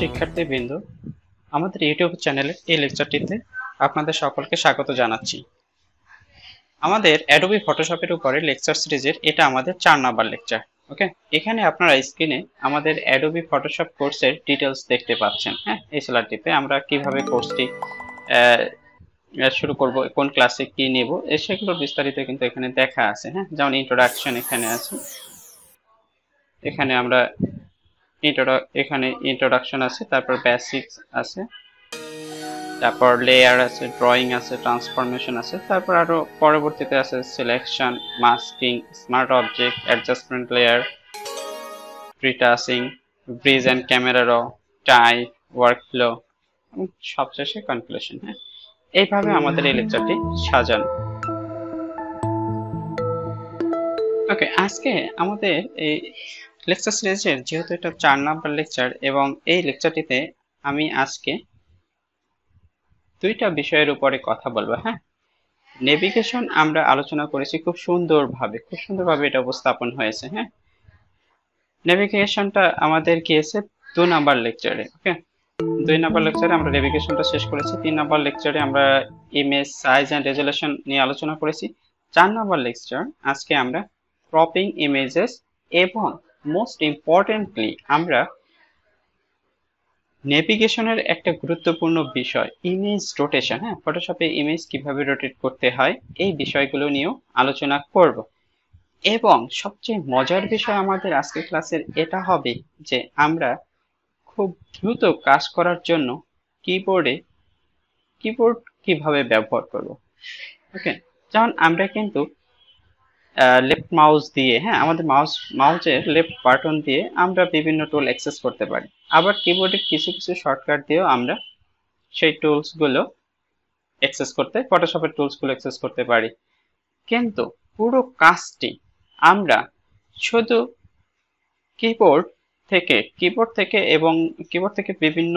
শিক্ষার্থী বিন্দু আমাদের ইউটিউব চ্যানেলের এই লেকচারটিতে আপনাদের সকলকে স্বাগত জানাচ্ছি আমাদের অ্যাডোবি ফটোশপের উপরে লেকচার সিরিজের এটা আমাদের চার নাম্বার লেকচার ওকে এখানে আপনারা স্ক্রিনে আমাদের অ্যাডোবি ফটোশপ কোর্সের ডিটেলস দেখতে পাচ্ছেন হ্যাঁ এই সেলারটিতে আমরা কিভাবে কোর্সটি শুরু করব কোন ক্লাসে কি নেব সেগুলোর বিস্তারিত কিন্তু এখানে দেখা আছে হ্যাঁ যেমন ইন্ট্রোডাকশন এখানে আছে এখানে আমরা এখানে ইন্ট্রোডাকশন আছে তারপর বেসিক্স আছে তারপর লেয়ার আছে ড্রয়িং আছে ট্রান্সফরমেশন আছে তারপর আরও পরবর্তীতে আছে selection masking smart object adjustment layer প্রিটাসিং bridge and camera raw workflow সবশেষে কনক্লুশন হ্যাঁ এইভাবে আমাদের এই লেকচারটি সাজানো ওকে আজকে আমাদের এই লেকচার সিরিজের যেহেতু এটা চার নাম্বার লেকচার এবং এই লেকচারটিতে আমি আজকে দুইটা বিষয়ের উপরে কথা বলবো হ্যাঁ নেভিগেশন আমরা আলোচনা করেছি খুব সুন্দরভাবে খুব সুন্দরভাবে এটা উপস্থাপন হয়েছে হ্যাঁ নেভিগেশনটা আমাদের গিয়েছে দু নাম্বার লেকচারে ওকে দুই নাম্বার লেকচারে আমরা নেভিগেশনটা শেষ করেছি তিন নাম্বার লেকচারে আমরা ইমেজ সাইজ অ্যান্ড রেজুলেশন নিয়ে আলোচনা করেছি চার নাম্বার লেকচার আজকে আমরা ক্রপিং ইমেজেস এবং মোস্ট ইম্পর্টেন্টলি আমরা নেভিগেশনের একটা গুরুত্বপূর্ণ বিষয় ইমেজ রোটেশন হ্যাঁ ফটোশপে ইমেজ কিভাবে রোটেট করতে হয় এই বিষয়গুলো নিয়েও আলোচনা করব এবং সবচেয়ে মজার বিষয় আমাদের আজকের ক্লাসের এটা হবে যে আমরা খুব দ্রুত কাজ করার জন্য কিবোর্ডে কিবোর্ড কিভাবে ব্যবহার করব ওকে যেমন আমরা কিন্তু লেফট মাউস দিয়ে হ্যাঁ আমাদের মাউস মাউসের লেফট বাটন দিয়ে আমরা বিভিন্ন টুল অ্যাক্সেস করতে পারি আবার কিবোর্ডের কিছু কিছু শর্টকাট দিয়েও আমরা সেই টুলসগুলো অ্যাক্সেস করতে ফটোশপের টুলসগুলো অ্যাক্সেস করতে পারি কিন্তু পুরো কাজটি আমরা শুধু কিবোর্ড থেকে কিবোর্ড থেকে এবং কিবোর্ড থেকে বিভিন্ন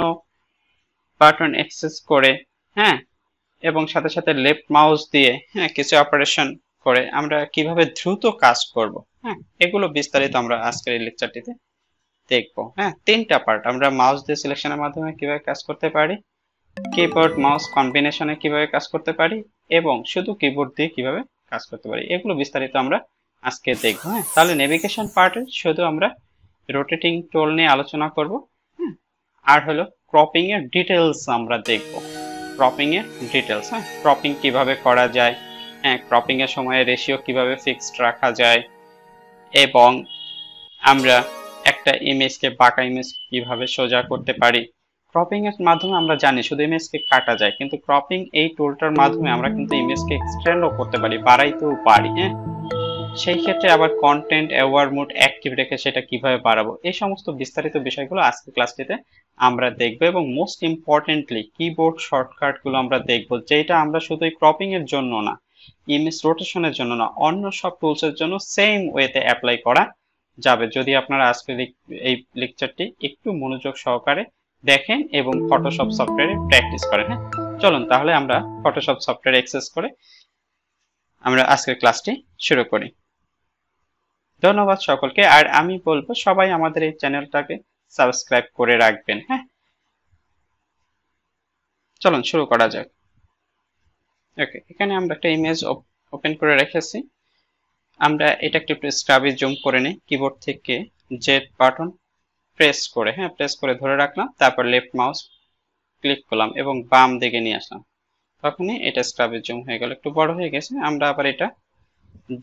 বাটন অ্যাক্সেস করে হ্যাঁ এবং সাথে সাথে লেফট মাউস দিয়ে হ্যাঁ কিছু অপারেশন করে আমরা কিভাবে দ্রুত কাজ করব হ্যাঁ এগুলো বিস্তারিত আমরা আজকের এই লেকচারটিতে দেখব হ্যাঁ তিনটা পার্ট আমরা মাউস দিয়ে সিলেকশনের মাধ্যমে কিভাবে কাজ করতে পারি কিবোর্ড মাউস কম্বিনেশনে কিভাবে কাজ করতে পারি এবং শুধু কিবোর্ড দিয়ে কিভাবে কাজ করতে পারি এগুলো বিস্তারিত আমরা আজকে দেখবো হ্যাঁ তাহলে নেভিগেশন পার্টে শুধু আমরা রোটেটিং টোল নিয়ে আলোচনা করব হ্যাঁ, আর হলো ক্রপিং এর ডিটেলস আমরা দেখব ক্রপিং এর ডিটেলস হ্যাঁ ক্রপিং কিভাবে করা যায় ক্রপিং হ্যাঁ, এর সময় রেশিও কিভাবে ফিক্সড রাখা যায় এবং আমরা একটা ইমেজকে বাঁকা ইমেজ কিভাবে সোজা করতে পারি ক্রপিং এর মাধ্যমে আমরা জানি শুধু ইমেজকে কাটা যায় কিন্তু ক্রপিং এই টুলটার মাধ্যমে আমরা কিন্তু ইমেজকে এক্সটেন্ডও করতে পারি বাড়াইতেও পারি হ্যাঁ সেই ক্ষেত্রে আবার কন্টেন্ট অ্যাওয়ার মোড অ্যাক্টিভ রেখে সেটা কিভাবে বাড়াবো এই সমস্ত বিস্তারিত বিষয়গুলো আজকে ক্লাসটিতে আমরা দেখব এবং মোস্ট ইম্পর্টেন্টলি কিবোর্ড শর্টকাটগুলো আমরা দেখব যেটা আমরা শুধু ক্রপিং এর জন্য না ইমেজ রোটেশনের জন্য না অন্য সব টুলসের জন্য সেম ওয়েতে অ্যাপ্লাই করা যাবে যদি আপনারা আজকে এই লেকচারটি একটু মনোযোগ সহকারে দেখেন এবং ফটোশপ সফটওয়্যারে প্র্যাকটিস করেন হ্যাঁ চলুন তাহলে আমরা ফটোশপ সফটওয়্যার অ্যাক্সেস করে আমরা আজকের ক্লাসটি শুরু করি ধন্যবাদ সকলকে আর আমি বলবো সবাই আমাদের এই চ্যানেলটাকে সাবস্ক্রাইব করে রাখবেন হ্যাঁ চলুন শুরু করা যাক ওকে এখানে আমরা একটা ইমেজ ওপেন করে রেখেছি আমরা এটা একটু স্ক্রাবে জুম করে নিই কিবোর্ড থেকে জেড বাটন প্রেস করে হ্যাঁ প্রেস করে ধরে রাখলাম তারপর লেফট মাউস ক্লিক করলাম এবং বাম দিকে নিয়ে আসলাম তখনই এটা স্ক্রাবে জুম হয়ে গেল একটু বড় হয়ে গেছে আমরা আবার এটা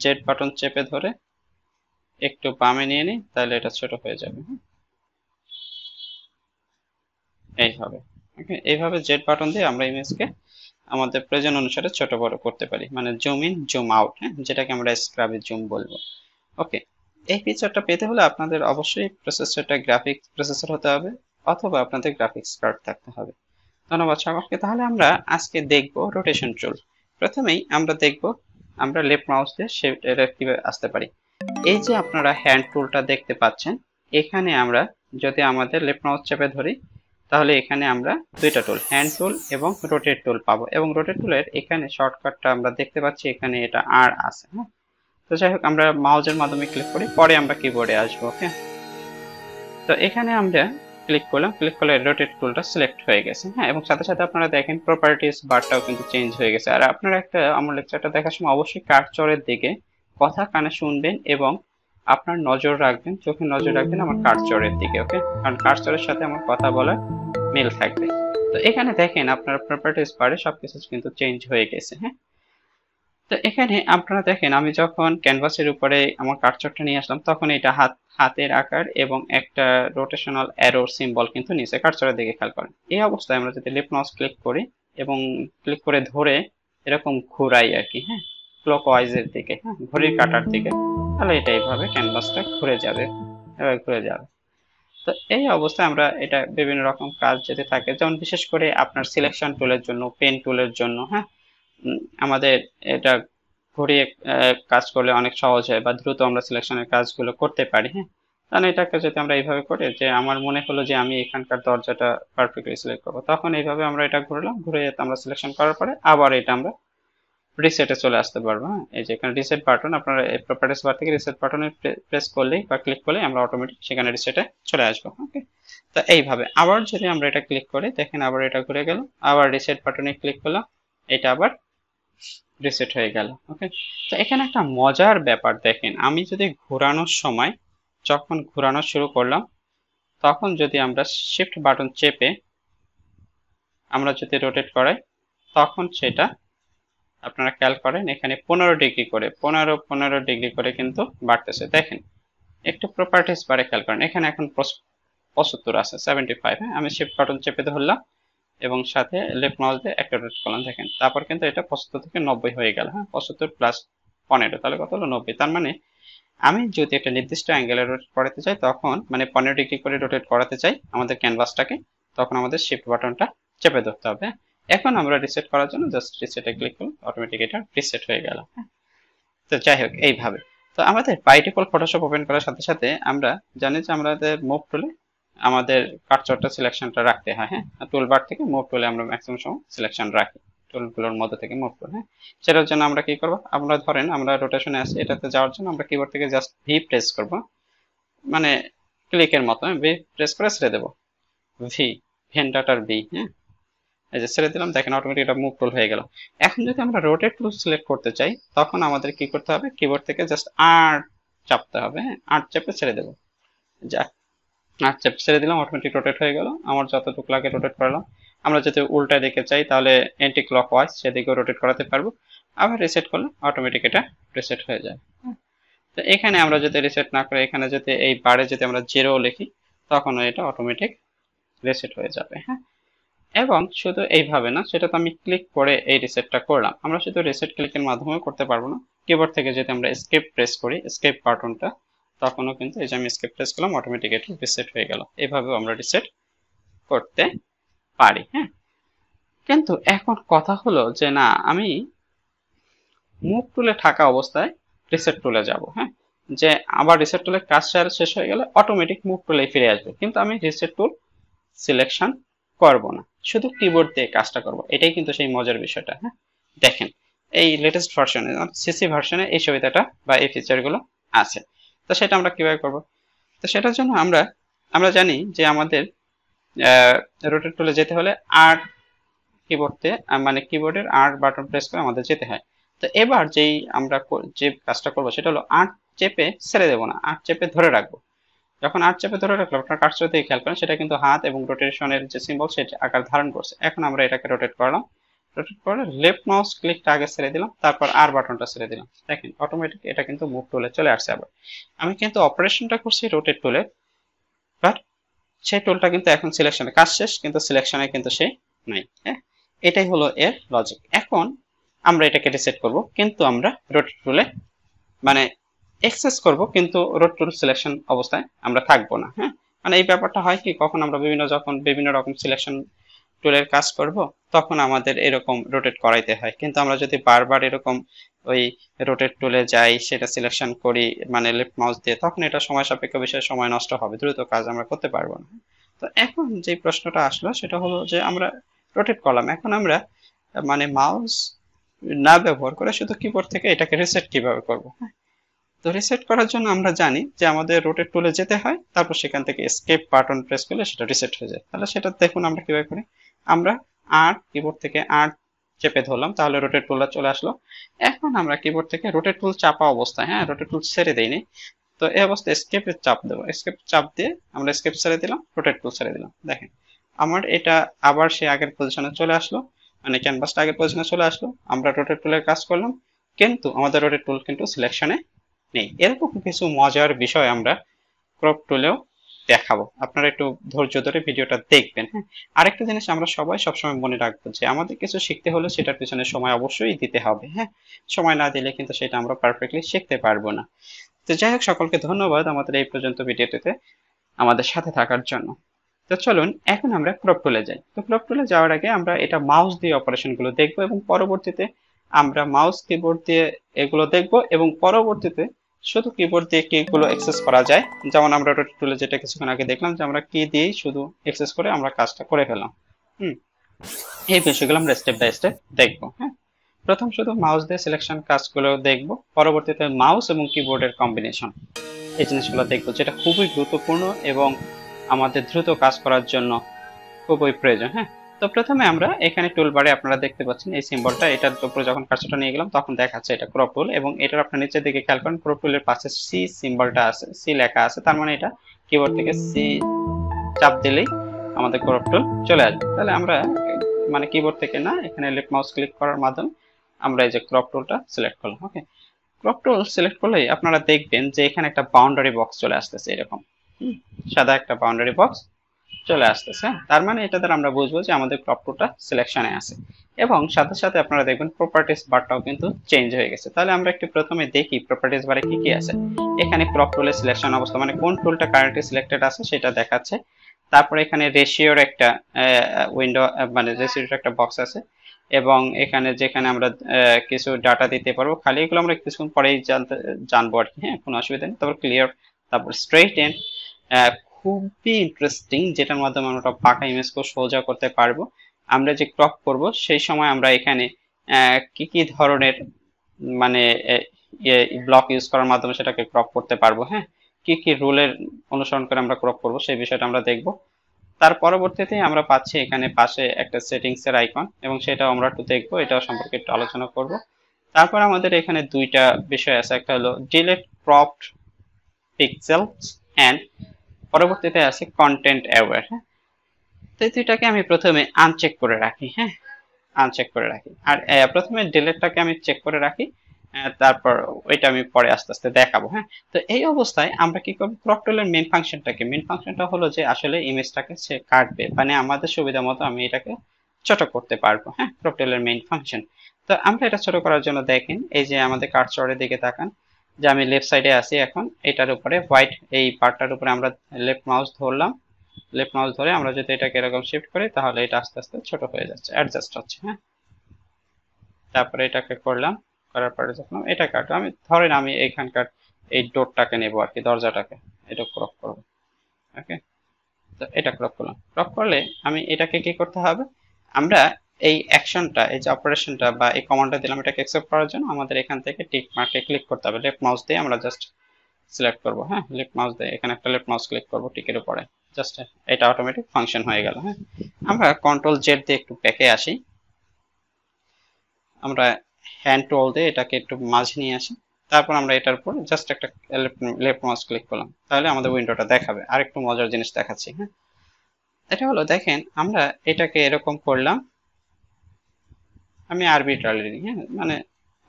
জেড বাটন চেপে ধরে একটু বামে নিয়ে নিই তাহলে এটা ছোট হয়ে যাবে হ্যাঁ। এইভাবে ওকে এইভাবে জেড বাটন দিয়ে আমরা ইমেজকে আমাদের প্রয়োজন অনুসারে ছোট বড় করতে পারি মানে জুম ইন জুম আউট হ্যাঁ যেটাকে আমরা স্ক্রাবে জুম বলবো ওকে এই ফিচারটা পেতে হলে আপনাদের অবশ্যই প্রসেসরটা গ্রাফিক্স প্রসেসর হতে হবে অথবা আপনাদের গ্রাফিক্স কার্ড থাকতে হবে ধন্যবাদ সবাইকে তাহলে আমরা আজকে দেখব রোটেশন টুল প্রথমেই আমরা দেখব আমরা লেফট মাউস দিয়ে শিফট এরর আসতে পারি এই যে আপনারা হ্যান্ড টুলটা দেখতে পাচ্ছেন এখানে আমরা যদি আমাদের লেফট মাউস চেপে ধরি তাহলে এখানে আমরা দুইটা টুল হ্যান্ড টুল এবং রোটেট টুল পাবো এবং রোটেট টুলের এখানে শর্টকাটটা আমরা দেখতে পাচ্ছি এখানে এটা আর আছে হ্যাঁ তো যাই হোক আমরা মাউজের মাধ্যমে ক্লিক করি পরে আমরা কিবোর্ডে আসবো ওকে তো এখানে আমরা ক্লিক করলাম ক্লিক করলে রোটেট টুলটা সিলেক্ট হয়ে গেছে হ্যাঁ এবং সাথে সাথে আপনারা দেখেন প্রপার্টিস বারটাও কিন্তু চেঞ্জ হয়ে গেছে আর আপনারা একটা আমার লেকচারটা দেখার সময় অবশ্যই চরের দিকে কথা কানে শুনবেন এবং আপনার নজর রাখবেন চোখে নজর রাখবেন আমার কাঠচরের দিকে ওকে কারণ কাঠচরের সাথে আমার কথা বলার মেল থাকবে তো এখানে দেখেন আপনার প্রপার্টিস সব সবকিছু কিন্তু চেঞ্জ হয়ে গেছে হ্যাঁ তো এখানে আপনারা দেখেন আমি যখন ক্যানভাসের উপরে আমার কাটচটটা নিয়ে আসলাম তখন এটা হাত হাতের আকার এবং একটা রোটেশনাল অ্যারোর সিম্বল কিন্তু নিচে কাঠচরের দিকে খেয়াল করেন এই অবস্থায় আমরা যদি লিপনস ক্লিক করি এবং ক্লিক করে ধরে এরকম ঘোরাই আর কি হ্যাঁ ক্লকওয়াইজের দিকে ঘড়ির কাটার দিকে তাহলে এটা এইভাবে ক্যানভাসটা ঘুরে যাবে এভাবে ঘুরে যাবে তো এই অবস্থায় আমরা এটা বিভিন্ন রকম কাজ যেতে থাকে যেমন বিশেষ করে আপনার সিলেকশন টুলের জন্য পেন টুলের জন্য হ্যাঁ আমাদের এটা ঘুরিয়ে কাজ করলে অনেক সহজ হয় বা দ্রুত আমরা সিলেকশনের কাজগুলো করতে পারি হ্যাঁ তাহলে এটাকে যদি আমরা এইভাবে করি যে আমার মনে হলো যে আমি এখানকার দরজাটা পারফেক্টলি সিলেক্ট করবো তখন এইভাবে আমরা এটা ঘুরলাম ঘুরে আমরা সিলেকশন করার পরে আবার এটা আমরা রিসেটে চলে আসতে পারবো হ্যাঁ এই যে এখানে রিসেট বাটন আপনারা এই প্রপার্টিস বার থেকে রিসেট বাটনে প্রেস করলেই বা ক্লিক করলেই আমরা অটোমেটিক সেখানে রিসেটে চলে আসবো ওকে তো এইভাবে আবার যদি আমরা এটা ক্লিক করি দেখেন আবার এটা ঘুরে গেল আবার রিসেট বাটনে ক্লিক করলাম এটা আবার রিসেট হয়ে গেল ওকে তো এখানে একটা মজার ব্যাপার দেখেন আমি যদি ঘোরানোর সময় যখন ঘোরানো শুরু করলাম তখন যদি আমরা শিফট বাটন চেপে আমরা যদি রোটেট করাই তখন সেটা আপনারা খেয়াল করেন এখানে পনেরো ডিগ্রি করে পনেরো পনেরো ডিগ্রি করে কিন্তু বাড়তেছে দেখেন একটু প্রপার্টিস বারে খেয়াল করেন এখানে এখন পঁচাত্তর আছে সেভেন্টি ফাইভ হ্যাঁ আমি শিফট বাটন চেপে ধরলাম এবং সাথে লেফট মাউস দিয়ে একটা রোট করলাম দেখেন তারপর কিন্তু এটা পঁচাত্তর থেকে নব্বই হয়ে গেল হ্যাঁ পঁচাত্তর প্লাস পনেরো তাহলে কত হলো নব্বই তার মানে আমি যদি একটা নির্দিষ্ট অ্যাঙ্গেলে রোটেট করাতে চাই তখন মানে পনেরো ডিগ্রি করে রোটেট করাতে চাই আমাদের ক্যানভাসটাকে তখন আমাদের শিফট বাটনটা চেপে ধরতে হবে হ্যাঁ এখন আমরা রিসেট করার জন্য জাস্ট রিসেটে ক্লিক করুন অটোমেটিক এটা রিসেট হয়ে গেল তো যাই হোক এইভাবে তো আমাদের বাইডিফল ফটোশপ ওপেন করার সাথে সাথে আমরা জানি যে আমাদের মুভ টুলে আমাদের কাটচটটা সিলেকশনটা রাখতে হয় হ্যাঁ টুল বার থেকে মুভ টুলে আমরা ম্যাক্সিমাম সময় সিলেকশন রাখি টুলগুলোর মধ্যে থেকে মুভ টুল হ্যাঁ সেটার জন্য আমরা কি করব আমরা ধরেন আমরা রোটেশনে আসি এটাতে যাওয়ার জন্য আমরা কিবোর্ড থেকে জাস্ট ভি প্রেস করব মানে ক্লিকের মতো ভি প্রেস করে ছেড়ে দেবো ভি ভেন্ডাটার ভি হ্যাঁ এই যে ছেড়ে দিলাম দেখেন অটোমেটিক এটা মুভ টুল হয়ে গেল এখন যদি আমরা রোটেট টুল সিলেক্ট করতে চাই তখন আমাদের কি করতে হবে কিবোর্ড থেকে জাস্ট আর চাপতে হবে হ্যাঁ আট চেপে ছেড়ে দেবো যাক আট চেপ ছেড়ে দিলাম অটোমেটিক রোটেট হয়ে গেল আমার যতটুকু লাগে রোটেট করলাম আমরা যদি উল্টা দেখে চাই তাহলে অ্যান্টি ক্লক ওয়াইজ সেদিকেও রোটেট করাতে পারবো আবার রিসেট করলে অটোমেটিক এটা রিসেট হয়ে যায় তো এখানে আমরা যদি রিসেট না করে এখানে যদি এই বারে যদি আমরা জিরো লিখি তখন এটা অটোমেটিক রিসেট হয়ে যাবে হ্যাঁ এবং শুধু এইভাবে না সেটা তো আমি ক্লিক করে এই রিসেটটা করলাম আমরা শুধু রিসেট ক্লিকের মাধ্যমে করতে পারবো না কিবোর্ড থেকে যদি আমরা স্কেপ প্রেস করি স্কেপ বাটনটা তখনও কিন্তু এই যে আমি স্কেপ প্রেস করলাম অটোমেটিক এটা রিসেট হয়ে গেল এভাবেও আমরা রিসেট করতে পারি হ্যাঁ কিন্তু এখন কথা হলো যে না আমি মুখ টুলে থাকা অবস্থায় রিসেট টুলে যাব হ্যাঁ যে আবার রিসেট টুলে কাজ শেষ হয়ে গেলে অটোমেটিক মুভ টুলে ফিরে আসবে কিন্তু আমি রিসেট টুল সিলেকশন করব না শুধু কিবোর্ড দিয়ে কাজটা করব এটাই কিন্তু সেই মজার বিষয়টা হ্যাঁ দেখেন এই লেটেস্ট ভার্সনে সিসি ভার্সনে এই সুবিধাটা বা এই ফিচারগুলো আছে তো সেটা আমরা কিভাবে করব তো সেটার জন্য আমরা আমরা জানি যে আমাদের রোটেট টুলে যেতে হলে আর কিবোর্ডে মানে কিবোর্ডের আর বাটন প্রেস করে আমাদের যেতে হয় তো এবার যেই আমরা যে কাজটা করব সেটা হলো আর্ট চেপে ছেড়ে দেবো না আর্ট চেপে ধরে রাখবো যখন আট চাপে ধরে রাখলাম আপনার কাঠ চাপে খেয়াল করেন সেটা কিন্তু হাত এবং রোটেশনের যে সিম্বল সেটা আকার ধারণ করছে এখন আমরা এটাকে রোটেট করলাম রোটেট করে লেফট মাউস ক্লিকটা আগে ছেড়ে দিলাম তারপর আর বাটনটা ছেড়ে দিলাম দেখেন অটোমেটিক এটা কিন্তু মুভ টুলে চলে আসছে আবার আমি কিন্তু অপারেশনটা করছি রোটেট টুলে বাট সেই টুলটা কিন্তু এখন সিলেকশনে কাজ শেষ কিন্তু সিলেকশনে কিন্তু সে নাই হ্যাঁ এটাই হলো এর লজিক এখন আমরা এটাকে রিসেট করব কিন্তু আমরা রোটেট টুলে মানে এক্সেস করব কিন্তু রোড টুল সিলেকশন অবস্থায় আমরা থাকবো না হ্যাঁ মানে এই ব্যাপারটা হয় কি কখন আমরা বিভিন্ন যখন বিভিন্ন রকম সিলেকশন টুলের কাজ করব তখন আমাদের এরকম রোটেট করাইতে হয় কিন্তু আমরা যদি বারবার এরকম ওই রোটেট টুলে যাই সেটা সিলেকশন করি মানে লেফট মাউস দিয়ে তখন এটা সময় সাপেক্ষ বিষয়ে সময় নষ্ট হবে দ্রুত কাজ আমরা করতে পারবো না তো এখন যে প্রশ্নটা আসলো সেটা হলো যে আমরা রোটেট করলাম এখন আমরা মানে মাউস না ব্যবহার করে শুধু কিবোর্ড থেকে এটাকে রিসেট কিভাবে করবো হ্যাঁ তো রিসেট করার জন্য আমরা জানি যে আমাদের রোটেট টুলে যেতে হয় তারপর সেখান থেকে স্কেপ বাটন প্রেস করলে সেটা রিসেট হয়ে যায় তাহলে সেটা দেখুন আমরা কিভাবে করি আমরা আর কিবোর্ড থেকে আর চেপে ধরলাম তাহলে রোটেট টুলটা চলে আসলো এখন আমরা কিবোর্ড থেকে রোটেট টুল চাপা অবস্থায় হ্যাঁ রোটেট টুল ছেড়ে দেইনি তো এই অবস্থায় স্কেপের চাপ দেবো স্কেপ চাপ দিয়ে আমরা স্কেপ ছেড়ে দিলাম রোটেট টুল ছেড়ে দিলাম দেখেন আমার এটা আবার সে আগের পজিশনে চলে আসলো মানে ক্যানভাসটা আগের পজিশনে চলে আসলো আমরা রোটেট টুলের কাজ করলাম কিন্তু আমাদের রোটেট টুল কিন্তু সিলেকশনে নেই এরকম কিছু মজার বিষয় আমরা ক্রপ টুলেও দেখাবো আপনারা একটু ধৈর্য ধরে ভিডিওটা দেখবেন হ্যাঁ আরেকটা জিনিস আমরা সবাই সবসময় মনে রাখবো যে আমাদের কিছু শিখতে হলে সেটার পিছনে সময় অবশ্যই দিতে হবে হ্যাঁ সময় না দিলে কিন্তু সেটা আমরা পারফেক্টলি শিখতে পারবো না তো যাই হোক সকলকে ধন্যবাদ আমাদের এই পর্যন্ত ভিডিওটিতে আমাদের সাথে থাকার জন্য তো চলুন এখন আমরা ক্রপ টুলে যাই তো ক্রপ টুলে যাওয়ার আগে আমরা এটা মাউস দিয়ে অপারেশন গুলো দেখবো এবং পরবর্তীতে আমরা মাউস কিবোর্ড দিয়ে এগুলো দেখবো এবং পরবর্তীতে শুধু কিবোর্ড দিয়ে কিগুলো অ্যাক্সেস করা যায় যেমন আমরা ওটা টুলে যেটা কিছুক্ষণ আগে দেখলাম যে আমরা কি দিয়ে শুধু অ্যাক্সেস করে আমরা কাজটা করে ফেললাম হুম এই বিষয়গুলো আমরা স্টেপ বাই স্টেপ দেখবো হ্যাঁ প্রথম শুধু মাউস দিয়ে সিলেকশন কাজগুলো দেখব পরবর্তীতে মাউস এবং কিবোর্ডের কম্বিনেশন এই জিনিসগুলো দেখবো যেটা খুবই গুরুত্বপূর্ণ এবং আমাদের দ্রুত কাজ করার জন্য খুবই প্রয়োজন হ্যাঁ তো প্রথমে আমরা এখানে টুলবারে আপনারা দেখতে পাচ্ছেন এই সিম্বলটা এটার উপরে যখন কার্সরটা নিয়ে গেলাম তখন দেখাচ্ছে এটা ক্রপ টুল এবং এটার আপনার নিচের দিকে খেয়াল করেন ক্রপ টুলের পাশে সি সিম্বলটা আছে সি লেখা আছে তার মানে এটা কিবোর্ড থেকে সি চাপ দিলেই আমাদের ক্রপ টুল চলে আসবে তাহলে আমরা মানে কিবোর্ড থেকে না এখানে লেফট মাউস ক্লিক করার মাধ্যমে আমরা এই যে ক্রপ টুলটা সিলেক্ট করলাম ওকে ক্রপ টুল সিলেক্ট করলেই আপনারা দেখবেন যে এখানে একটা বাউন্ডারি বক্স চলে আসতেছে এরকম সাদা একটা বাউন্ডারি বক্স চলে আসতেছে তার মানে এটা দ্বারা আমরা বুঝবো যে আমাদের ক্রপ টুটা সিলেকশনে আছে এবং সাথে সাথে আপনারা দেখবেন প্রপার্টিস বারটাও কিন্তু চেঞ্জ হয়ে গেছে তাহলে আমরা একটু প্রথমে দেখি প্রপার্টিস বারে কি কি আছে এখানে ক্রপ টুলের সিলেকশন অবস্থা মানে কোন টুলটা কারেন্টলি সিলেক্টেড আছে সেটা দেখাচ্ছে তারপরে এখানে রেশিওর একটা উইন্ডো মানে রেশিওর একটা বক্স আছে এবং এখানে যেখানে আমরা কিছু ডাটা দিতে পারবো খালি এগুলো আমরা কিছুক্ষণ পরেই জানতে জানবো আর কি হ্যাঁ কোনো অসুবিধা নেই তারপর ক্লিয়ার তারপর স্ট্রেইট এন্ড খুবই ইন্টারেস্টিং যেটার মাধ্যমে আমরা একটা পাকা ইমেজকে সোজা করতে পারবো আমরা যে ক্রপ করব সেই সময় আমরা এখানে কি কি ধরনের মানে ব্লক ইউজ করার মাধ্যমে সেটাকে ক্রপ করতে পারবো হ্যাঁ কি কি রুলের অনুসরণ করে আমরা ক্রপ করব সেই বিষয়টা আমরা দেখব তার পরবর্তীতে আমরা পাচ্ছি এখানে পাশে একটা সেটিংস এর আইকন এবং সেটা আমরা একটু দেখবো এটা সম্পর্কে একটু আলোচনা করব তারপর আমাদের এখানে দুইটা বিষয় আছে একটা হলো ডিলেট ক্রপড পিক্সেলস অ্যান্ড পরবর্তীতে আছে কন্টেন্ট অ্যাওয়ার হ্যাঁ তো এই দুইটাকে আমি প্রথমে আনচেক করে রাখি হ্যাঁ আনচেক করে রাখি আর প্রথমে ডিলেটটাকে আমি চেক করে রাখি তারপর ওইটা আমি পরে আস্তে আস্তে দেখাবো হ্যাঁ তো এই অবস্থায় আমরা কি করবো ক্রপটলের মেন ফাংশনটাকে মেন ফাংশনটা হলো যে আসলে ইমেজটাকে সে কাটবে মানে আমাদের সুবিধা মতো আমি এটাকে ছোট করতে পারবো হ্যাঁ ক্রকটেলের মেন ফাংশন তো আমরা এটা ছোট করার জন্য দেখেন এই যে আমাদের কার্সরের দিকে তাকান যে আমি লেফট সাইডে আসি এখন এটার উপরে হোয়াইট এই পার্টটার উপরে আমরা লেফট মাউস ধরলাম লেফট মাউস ধরে আমরা যদি এটাকে এরকম শিফট করি তাহলে এটা আস্তে আস্তে ছোট হয়ে যাচ্ছে অ্যাডজাস্ট হচ্ছে হ্যাঁ তারপরে এটাকে করলাম করার পরে যখন এটা কাটলাম আমি ধরেন আমি এখানকার এই ডোরটাকে নেবো আর কি দরজাটাকে এটা ক্রপ করবো ওকে তো এটা ক্রপ করলাম ক্রপ করলে আমি এটাকে কি করতে হবে আমরা এই অ্যাকশনটা এই যে অপারেশনটা বা এই কমান্ডটা দিলাম এটাকে অ্যাকসেপ্ট করার জন্য আমাদের এখান থেকে টিক মার্কে ক্লিক করতে হবে লেফট মাউস দিয়ে আমরা জাস্ট সিলেক্ট করব হ্যাঁ লেফট মাউস দিয়ে এখানে একটা লেফট মাউস ক্লিক করব টিকের উপরে জাস্ট এটা অটোমেটিক ফাংশন হয়ে গেল হ্যাঁ আমরা কন্ট্রোল জেড দিয়ে একটু প্যাকে আসি আমরা হ্যান্ড টুল দিয়ে এটাকে একটু মাঝে নিয়ে আসি তারপর আমরা এটার উপর জাস্ট একটা লেফট মাউস ক্লিক করলাম তাহলে আমাদের উইন্ডোটা দেখাবে আর একটু মজার জিনিস দেখাচ্ছি হ্যাঁ এটা হলো দেখেন আমরা এটাকে এরকম করলাম আমি নিই হ্যাঁ মানে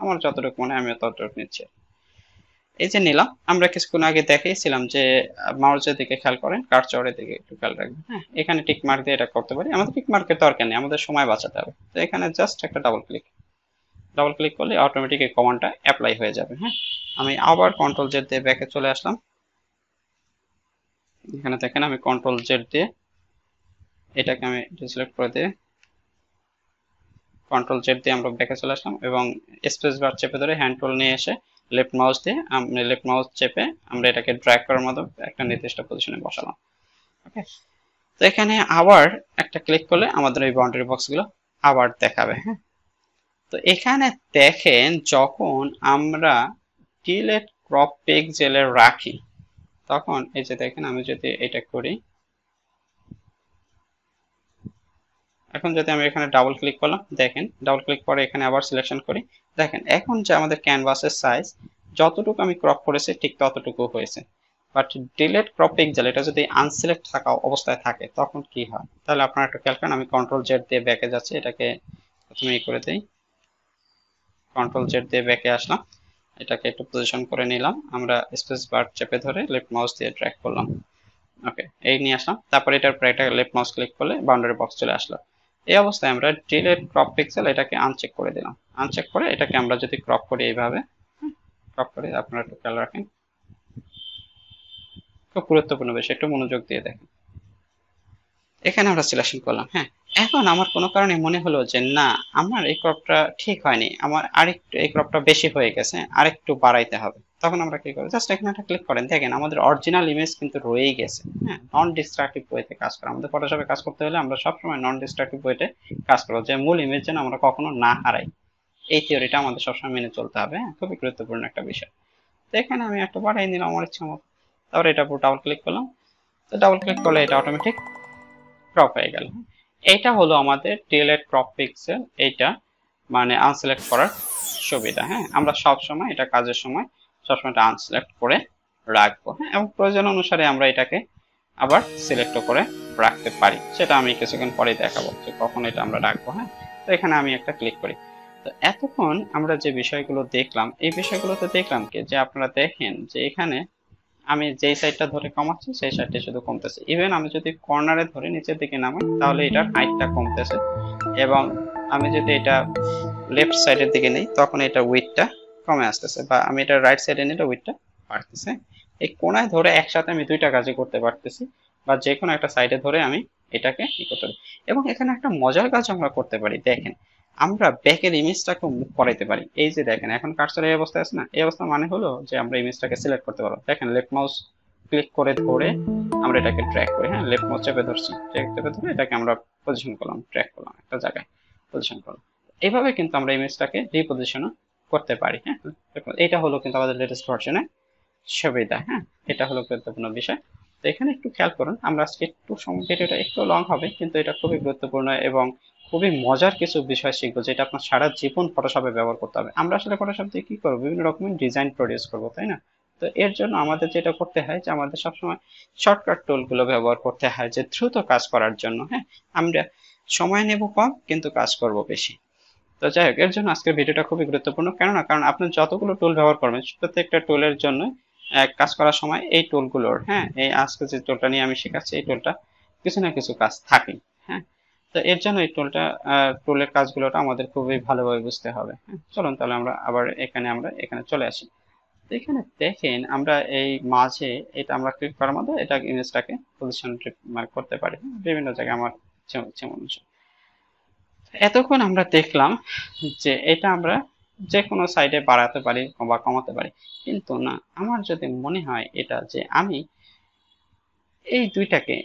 আমার যতটুকু মনে আমি ততটুকু নিচ্ছি এই যে নিলাম আমরা কিছুক্ষণ আগে দেখিয়েছিলাম যে মাউসের দিকে খেয়াল করেন কারচরের দিকে একটু খেয়াল রাখবেন হ্যাঁ এখানে টিক মার্ক দিয়ে এটা করতে পারি আমাদের টিক মার্কের দরকার নেই আমাদের সময় বাঁচাতে হবে তো এখানে জাস্ট একটা ডাবল ক্লিক ডাবল ক্লিক করলে অটোমেটিক এই কমানটা অ্যাপ্লাই হয়ে যাবে হ্যাঁ আমি আবার কন্ট্রোল জেড দিয়ে ব্যাকে চলে আসলাম এখানে দেখেন আমি কন্ট্রোল জেড দিয়ে এটাকে আমি ডিসলেক্ট করে দিয়ে কন্ট্রোল জেড দিয়ে আমরা ব্যাকে চলে আসলাম এবং স্পেস বার চেপে ধরে হ্যান্ড টুল নিয়ে এসে লেফট মাউস দিয়ে আমরা লেফট মাউস চেপে আমরা এটাকে ড্র্যাগ করার মতো একটা নির্দিষ্ট পজিশনে বসালাম ওকে তো এখানে আবার একটা ক্লিক করলে আমাদের এই বাউন্ডারি বক্সগুলো আবার দেখাবে হ্যাঁ তো এখানে দেখেন যখন আমরা ডিলেট ক্রপ জেলে রাখি তখন এই যে দেখেন আমি যদি এটা করি এখন যদি আমি এখানে ডাবল ক্লিক করলাম দেখেন ডাবল ক্লিক করে এখানে আবার সিলেকশন করি দেখেন এখন যে আমাদের ক্যানভাসের সাইজ যতটুকু আমি ক্রপ করেছি ঠিক ততটুকু হয়েছে বাট ডিলেট ক্রপ পিক্সেল এটা যদি আনসিলেক্ট থাকা অবস্থায় থাকে তখন কি হয় তাহলে আপনারা একটু খেয়াল করেন আমি কন্ট্রোল জেড দিয়ে ব্যাকে যাচ্ছি এটাকে প্রথমে করে দিই কন্ট্রোল জেড দিয়ে ব্যাকে আসলাম এটাকে একটু পজিশন করে নিলাম আমরা স্পেস বার চেপে ধরে লেফট মাউস দিয়ে ট্র্যাক করলাম ওকে এই নিয়ে আসলাম তারপরে এটার পরে এটা লেফট মাউস ক্লিক করলে বাউন্ডারি বক্স চলে আসলো এই অবস্থায় আমরা ডিলেট ক্রপ পিক্সেল এটাকে আনচেক করে দিলাম আনচেক করে এটাকে আমরা যদি ক্রপ করি এইভাবে ক্রপ করে আপনারা একটু খেয়াল রাখেন খুব গুরুত্বপূর্ণ বিষয় একটু মনোযোগ দিয়ে দেখেন এখানে আমরা সিলেকশন করলাম হ্যাঁ এখন আমার কোনো কারণে মনে হলো যে না আমার এই ক্রপটা ঠিক হয়নি আমার আরেকটু এই ক্রপটা বেশি হয়ে গেছে আরেকটু বাড়াইতে হবে তখন আমরা কি করবো জাস্ট এখানে একটা ক্লিক করেন দেখেন আমাদের অরিজিনাল ইমেজ কিন্তু রয়েই গেছে হ্যাঁ নন ডিস্ট্রাকটিভ ওয়েতে কাজ করা আমাদের ফটোশপে কাজ করতে হলে আমরা সবসময় নন ডিস্ট্রাকটিভ ওয়েতে কাজ করবো যে মূল ইমেজ যেন আমরা কখনো না হারাই এই থিওরিটা আমাদের সবসময় মেনে চলতে হবে হ্যাঁ খুবই গুরুত্বপূর্ণ একটা বিষয় তো এখানে আমি একটা বাড়াই নিলাম আমার ইচ্ছা মতো তারপর এটার উপর ডাবল ক্লিক করলাম তো ডাবল ক্লিক করলে এটা অটোমেটিক ক্রপ হয়ে গেল এটা হলো আমাদের ডিলেট ক্রপ পিক্সেল এটা মানে আনসিলেক্ট করার সুবিধা হ্যাঁ আমরা সব সময় এটা কাজের সময় সবসময় এটা আনসিলেক্ট করে রাখবো হ্যাঁ এবং প্রয়োজন অনুসারে আমরা এটাকে আবার সিলেক্ট করে রাখতে পারি সেটা আমি কিছুক্ষণ পরেই দেখাবো যে কখন এটা আমরা রাখবো হ্যাঁ তো এখানে আমি একটা ক্লিক করি তো এতক্ষণ আমরা যে বিষয়গুলো দেখলাম এই বিষয়গুলোতে দেখলাম কি যে আপনারা দেখেন যে এখানে আমি যেই সাইডটা ধরে কমাচ্ছি সেই সাইডটা শুধু কমতেছে ইভেন আমি যদি কর্নারে ধরে নিচের দিকে নামাই তাহলে এটার হাইটটা কমতেছে এবং আমি যদি এটা লেফট সাইডের দিকে নিই তখন এটা উইথটা কমে আসতেছে বা আমি এটা রাইট সাইডে নিলে উইথটা বাড়তেছে এই কোনায় ধরে একসাথে আমি দুইটা কাজই করতে পারতেছি বা যে কোনো একটা সাইডে ধরে আমি এটাকে ই করতে পারি এবং এখানে একটা মজার কাজ আমরা করতে পারি দেখেন আমরা ব্যাকের ইমেজটাকে মুভ করাইতে পারি এই যে দেখেন এখন কার্সার এই অবস্থায় আছে না এই অবস্থা মানে হলো যে আমরা ইমেজটাকে সিলেক্ট করতে পারবো দেখেন লেফট মাউস ক্লিক করে ধরে আমরা এটাকে ট্র্যাক করি হ্যাঁ লেফট মাউস চেপে ধরছি ট্র্যাক চেপে ধরে এটাকে আমরা পজিশন করলাম ট্র্যাক করলাম একটা জায়গায় পজিশন করলাম এইভাবে কিন্তু আমরা ইমেজটাকে রিপজিশনও করতে পারি হ্যাঁ এটা হলো কিন্তু আমাদের লেটেস্ট ভার্সনে সুবিধা হ্যাঁ এটা হলো গুরুত্বপূর্ণ বিষয় তো এখানে একটু খেয়াল করুন আমরা আজকে একটু সময় এটা একটু লং হবে কিন্তু এটা খুবই গুরুত্বপূর্ণ এবং খুবই মজার কিছু বিষয় শিখবো যেটা আপনার সারা জীবন ফটোশপে ব্যবহার করতে হবে আমরা আসলে ফটোশপ দিয়ে কী করবো বিভিন্ন রকমের ডিজাইন প্রডিউস করবো তাই না তো এর জন্য আমাদের যেটা করতে হয় যে আমাদের সবসময় শর্টকাট টুলগুলো ব্যবহার করতে হয় যে দ্রুত কাজ করার জন্য হ্যাঁ আমরা সময় নেব কম কিন্তু কাজ করব বেশি তো যাই হোক এর জন্য আজকের ভিডিওটা খুবই গুরুত্বপূর্ণ কেননা কারণ আপনি যতগুলো টুল ব্যবহার করবেন প্রত্যেকটা টুলের জন্য কাজ করার সময় এই টুলগুলোর হ্যাঁ এই আজকে যে টুলটা নিয়ে আমি শেখাচ্ছি এই টুলটা কিছু না কিছু কাজ থাকে হ্যাঁ তো এর জন্য এই টুলটা টুলের কাজগুলোটা আমাদের খুবই ভালোভাবে বুঝতে হবে হ্যাঁ, চলুন তাহলে আমরা আবার এখানে আমরা এখানে চলে আসি এখানে দেখেন আমরা এই মাঝে এটা আমরা ক্লিক করার মধ্যে এটা ইমেজটাকে পজিশন করতে পারি বিভিন্ন জায়গায় আমার যেমন এতক্ষণ আমরা দেখলাম যে এটা আমরা যে কোনো সাইডে বাড়াতে পারি বা কমাতে পারি কিন্তু না আমার যদি মনে হয় এটা যে আমি এই দুইটাকে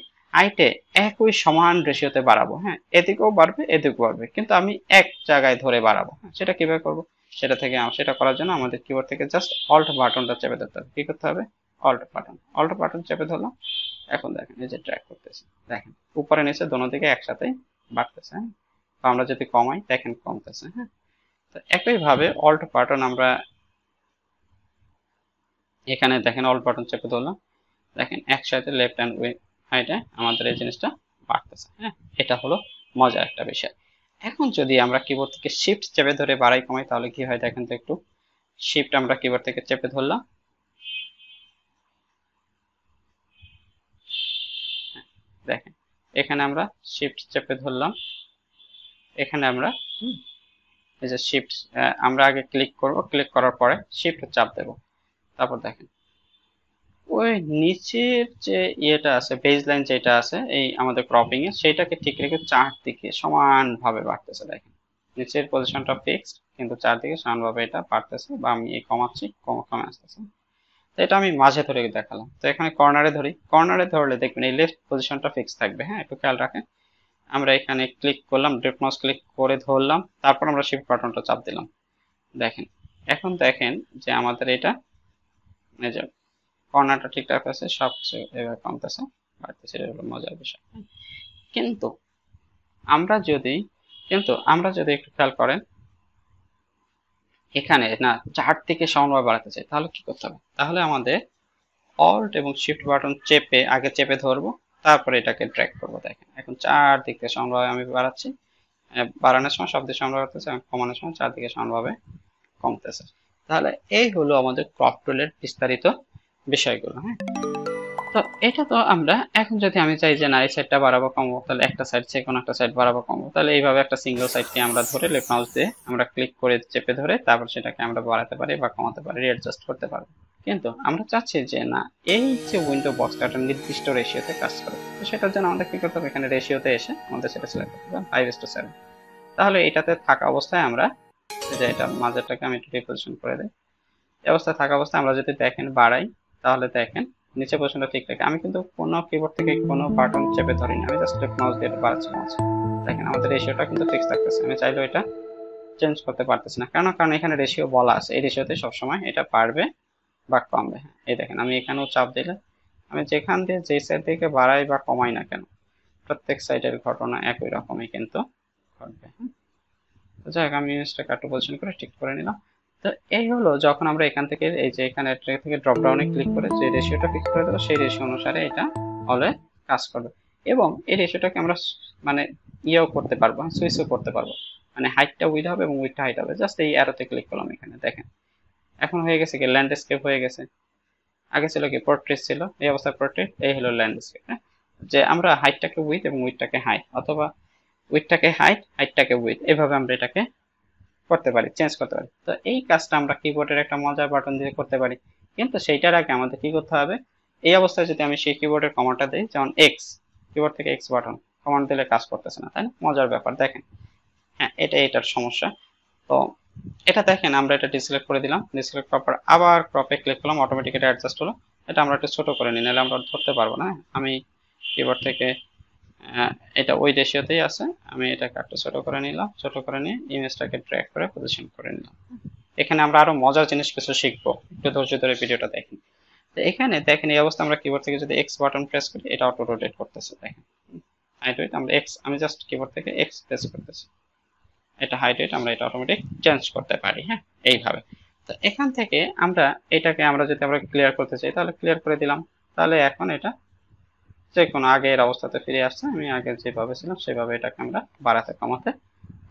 আইটে একই সমান রেশিওতে বাড়াবো হ্যাঁ এদিকেও বাড়বে এদিকেও বাড়বে কিন্তু আমি এক জায়গায় ধরে বাড়াবো হ্যাঁ? সেটা কীভাবে করব সেটা থেকে সেটা করার জন্য আমাদের কিবোর্ড থেকে জাস্ট অল্ট বাটনটা চেপে ধরতে হবে কী করতে হবে অল্ট বাটন অল্ট বাটন চেপে ধরলাম এখন দেখেন এই যে ট্র্যাক করতেছে দেখেন উপরে নিচে দোনো দিকে একসাথে বাড়তেছে হ্যাঁ তো আমরা যদি কমাই দেখেন কমতেছে হ্যাঁ তো একইভাবে অল্ট বাটন আমরা এখানে দেখেন অল্ট বাটন চেপে ধরলাম দেখেন একসাথে লেফট হ্যান্ড হ্যাঁ এটা আমাদের এই জিনিসটা বাড়তেছে হ্যাঁ এটা হলো মজার একটা বিষয় এখন যদি আমরা কিবোর্ড থেকে শিফট চেপে ধরে বাড়াই কমাই তাহলে কি হয় দেখেন তো একটু শিফট আমরা কিবোর্ড থেকে চেপে ধরলাম দেখেন এখানে আমরা শিফট চেপে ধরলাম এখানে আমরা এই যে শিফট আমরা আগে ক্লিক করব ক্লিক করার পরে শিফট চাপ দেব তারপর দেখেন ওই নিচের যে ইয়েটা আছে বেজ লাইন যেটা আছে এই আমাদের ক্রপিং এ সেটাকে ঠিক রেখে চারদিকে সমানভাবে বাড়তেছে দেখেন নিচের পজিশনটা ফিক্সড কিন্তু চারদিকে সমানভাবে এটা বাড়তেছে বা আমি এই কমাচ্ছি কম কমে আসতেছে তো এটা আমি মাঝে ধরে দেখালাম তো এখানে কর্নারে ধরি কর্নারে ধরলে দেখবেন এই লেফট পজিশনটা ফিক্স থাকবে হ্যাঁ একটু খেয়াল রাখেন আমরা এখানে ক্লিক করলাম ডেট মাউস ক্লিক করে ধরলাম তারপর আমরা শিফট বাটনটা চাপ দিলাম দেখেন এখন দেখেন যে আমাদের এটা কর্নারটা ঠিকঠাক আছে সব কিছু এভাবে কমতেছে বাড়তেছে মজার বিষয় কিন্তু আমরা যদি কিন্তু আমরা যদি একটু খেয়াল করেন এখানে না চার থেকে সমন্বয় বাড়াতে চাই তাহলে কি করতে হবে তাহলে আমাদের অল্ট এবং শিফট বাটন চেপে আগে চেপে ধরবো তারপরে এটাকে ড্র্যাগ করবো দেখেন এখন চার দিক থেকে সমন্বয় আমি বাড়াচ্ছি বাড়ানোর সময় সব দিকে সমন্বয় বাড়তেছে এবং কমানোর সময় চার দিকে কমতেছে তাহলে এই হলো আমাদের ক্রপ টুলের বিস্তারিত বিষয়গুলো হ্যাঁ তো এটা তো আমরা এখন যদি আমি চাই যে না এই সাইডটা বাড়াবো কমবো তাহলে একটা সাইড যে কোনো একটা সাইড বাড়াবো কমবো তাহলে এইভাবে একটা সিঙ্গেল সাইডকে আমরা ধরে লেফট মাউস দিয়ে আমরা ক্লিক করে চেপে ধরে তারপর সেটাকে আমরা বাড়াতে পারি বা কমাতে পারি রিঅ্যাডজাস্ট করতে পারি কিন্তু আমরা চাচ্ছি যে না এই যে উইন্ডো বক্সটা একটা নির্দিষ্ট রেশিওতে কাজ করে তো সেটার জন্য আমাদের কী করতে হবে এখানে রেশিওতে এসে আমাদের সেটা সিলেক্ট করতে হবে ফাইভ টু সেভেন তাহলে এটাতে থাকা অবস্থায় আমরা যে এটা মাঝেরটাকে আমি একটু রিপোজিশন করে দিই এই অবস্থায় থাকা অবস্থায় আমরা যদি দেখেন বাড়াই তাহলে দেখেন নিচে পর্যন্ত ঠিক থাকে আমি কিন্তু কোনো কিবোর্ড থেকে কোনো বাটন চেপে ধরি না আমি জাস্ট মাউস দিয়ে বাড়াচ্ছি মাউস দেখেন আমাদের রেশিওটা কিন্তু ফিক্স থাকতেছে আমি চাইলেও এটা চেঞ্জ করতে পারতেছি না কেন কারণ এখানে রেশিও বলা আছে এই রেশিওতে সবসময় এটা পারবে বা কমবে এই দেখেন আমি এখানেও চাপ দিলে আমি যেখান দিয়ে যে সাইড থেকে বাড়াই বা কমাই না কেন প্রত্যেক সাইডের ঘটনা একই রকমই কিন্তু ঘটবে হ্যাঁ যাই হোক আমি জিনিসটাকে একটু পজিশন করে ঠিক করে নিলাম তো এই হলো যখন আমরা এখান থেকে এই যে এখানে থেকে ড্রপ ডাউনে ক্লিক করে যে রেশিওটা ফিক্স করে দেবো সেই রেশিও অনুসারে এটা হলে কাজ করবে এবং এই রেশিওটাকে আমরা মানে ইয়েও করতে পারবো সুইচও করতে পারবো মানে হাইটটা উইথ হবে এবং উইথটা হাইট হবে জাস্ট এই অ্যারোতে ক্লিক করলাম এখানে দেখেন এখন হয়ে গেছে কি ল্যান্ডস্কেপ হয়ে গেছে আগে ছিল কি পোর্ট্রেট ছিল এই অবস্থায় পোর্ট্রেট এই হলো ল্যান্ডস্কেপ হ্যাঁ যে আমরা হাইটটাকে উইথ এবং উইথটাকে হাইট অথবা উইথটাকে হাইট হাইটটাকে উইথ এভাবে আমরা এটাকে করতে পারি চেঞ্জ করতে পারি তো এই কাজটা আমরা কিবোর্ডের একটা মজার বাটন দিয়ে করতে পারি কিন্তু সেইটার আগে আমাদের কি করতে হবে এই অবস্থায় যদি আমি সেই কিবোর্ডের কমান্ডটা দিই যেমন এক্স কিবোর্ড থেকে এক্স বাটন কমান্ড দিলে কাজ করতেছে না তাই না মজার ব্যাপার দেখেন হ্যাঁ এটা এটার সমস্যা তো এটা দেখেন আমরা এটা ডিসলেক্ট করে দিলাম ডিসলেক্ট করার পর আবার ক্রপে ক্লিক করলাম অটোমেটিক এটা অ্যাডজাস্ট হলো এটা আমরা একটু ছোট করে নিই নাহলে আমরা ধরতে পারবো না আমি কিবোর্ড থেকে হ্যাঁ, এটা ওই রেশিওতেই আছে আমি এটাকে একটু ছোট করে নিলাম ছোট করে নিয়ে ইমেজটাকে ড্র্যাগ করে পজিশন করে নিলাম এখানে আমরা আরো মজার জিনিস কিছু শিখবো একটু ধৈর্য ধরে ভিডিওটা দেখেন তো এখানে দেখেন এই অবস্থা আমরা কিবোর্ড থেকে যদি এক্স বাটন প্রেস করি এটা অটো রোটেট করতেছে দেখেন হাইট ওয়েট আমরা এক্স আমি জাস্ট কিবোর্ড থেকে এক্স প্রেস করতেছি এটা হাইট ওয়েট আমরা এটা অটোমেটিক চেঞ্জ করতে পারি হ্যাঁ এইভাবে তো এখান থেকে আমরা এটাকে আমরা যদি আমরা ক্লিয়ার করতে চাই তাহলে ক্লিয়ার করে দিলাম তাহলে এখন এটা যে কোনো আগের অবস্থাতে ফিরে আসছে আমি আগে যেভাবে ছিলাম সেভাবে এটাকে আমরা বাড়াতে কমাতে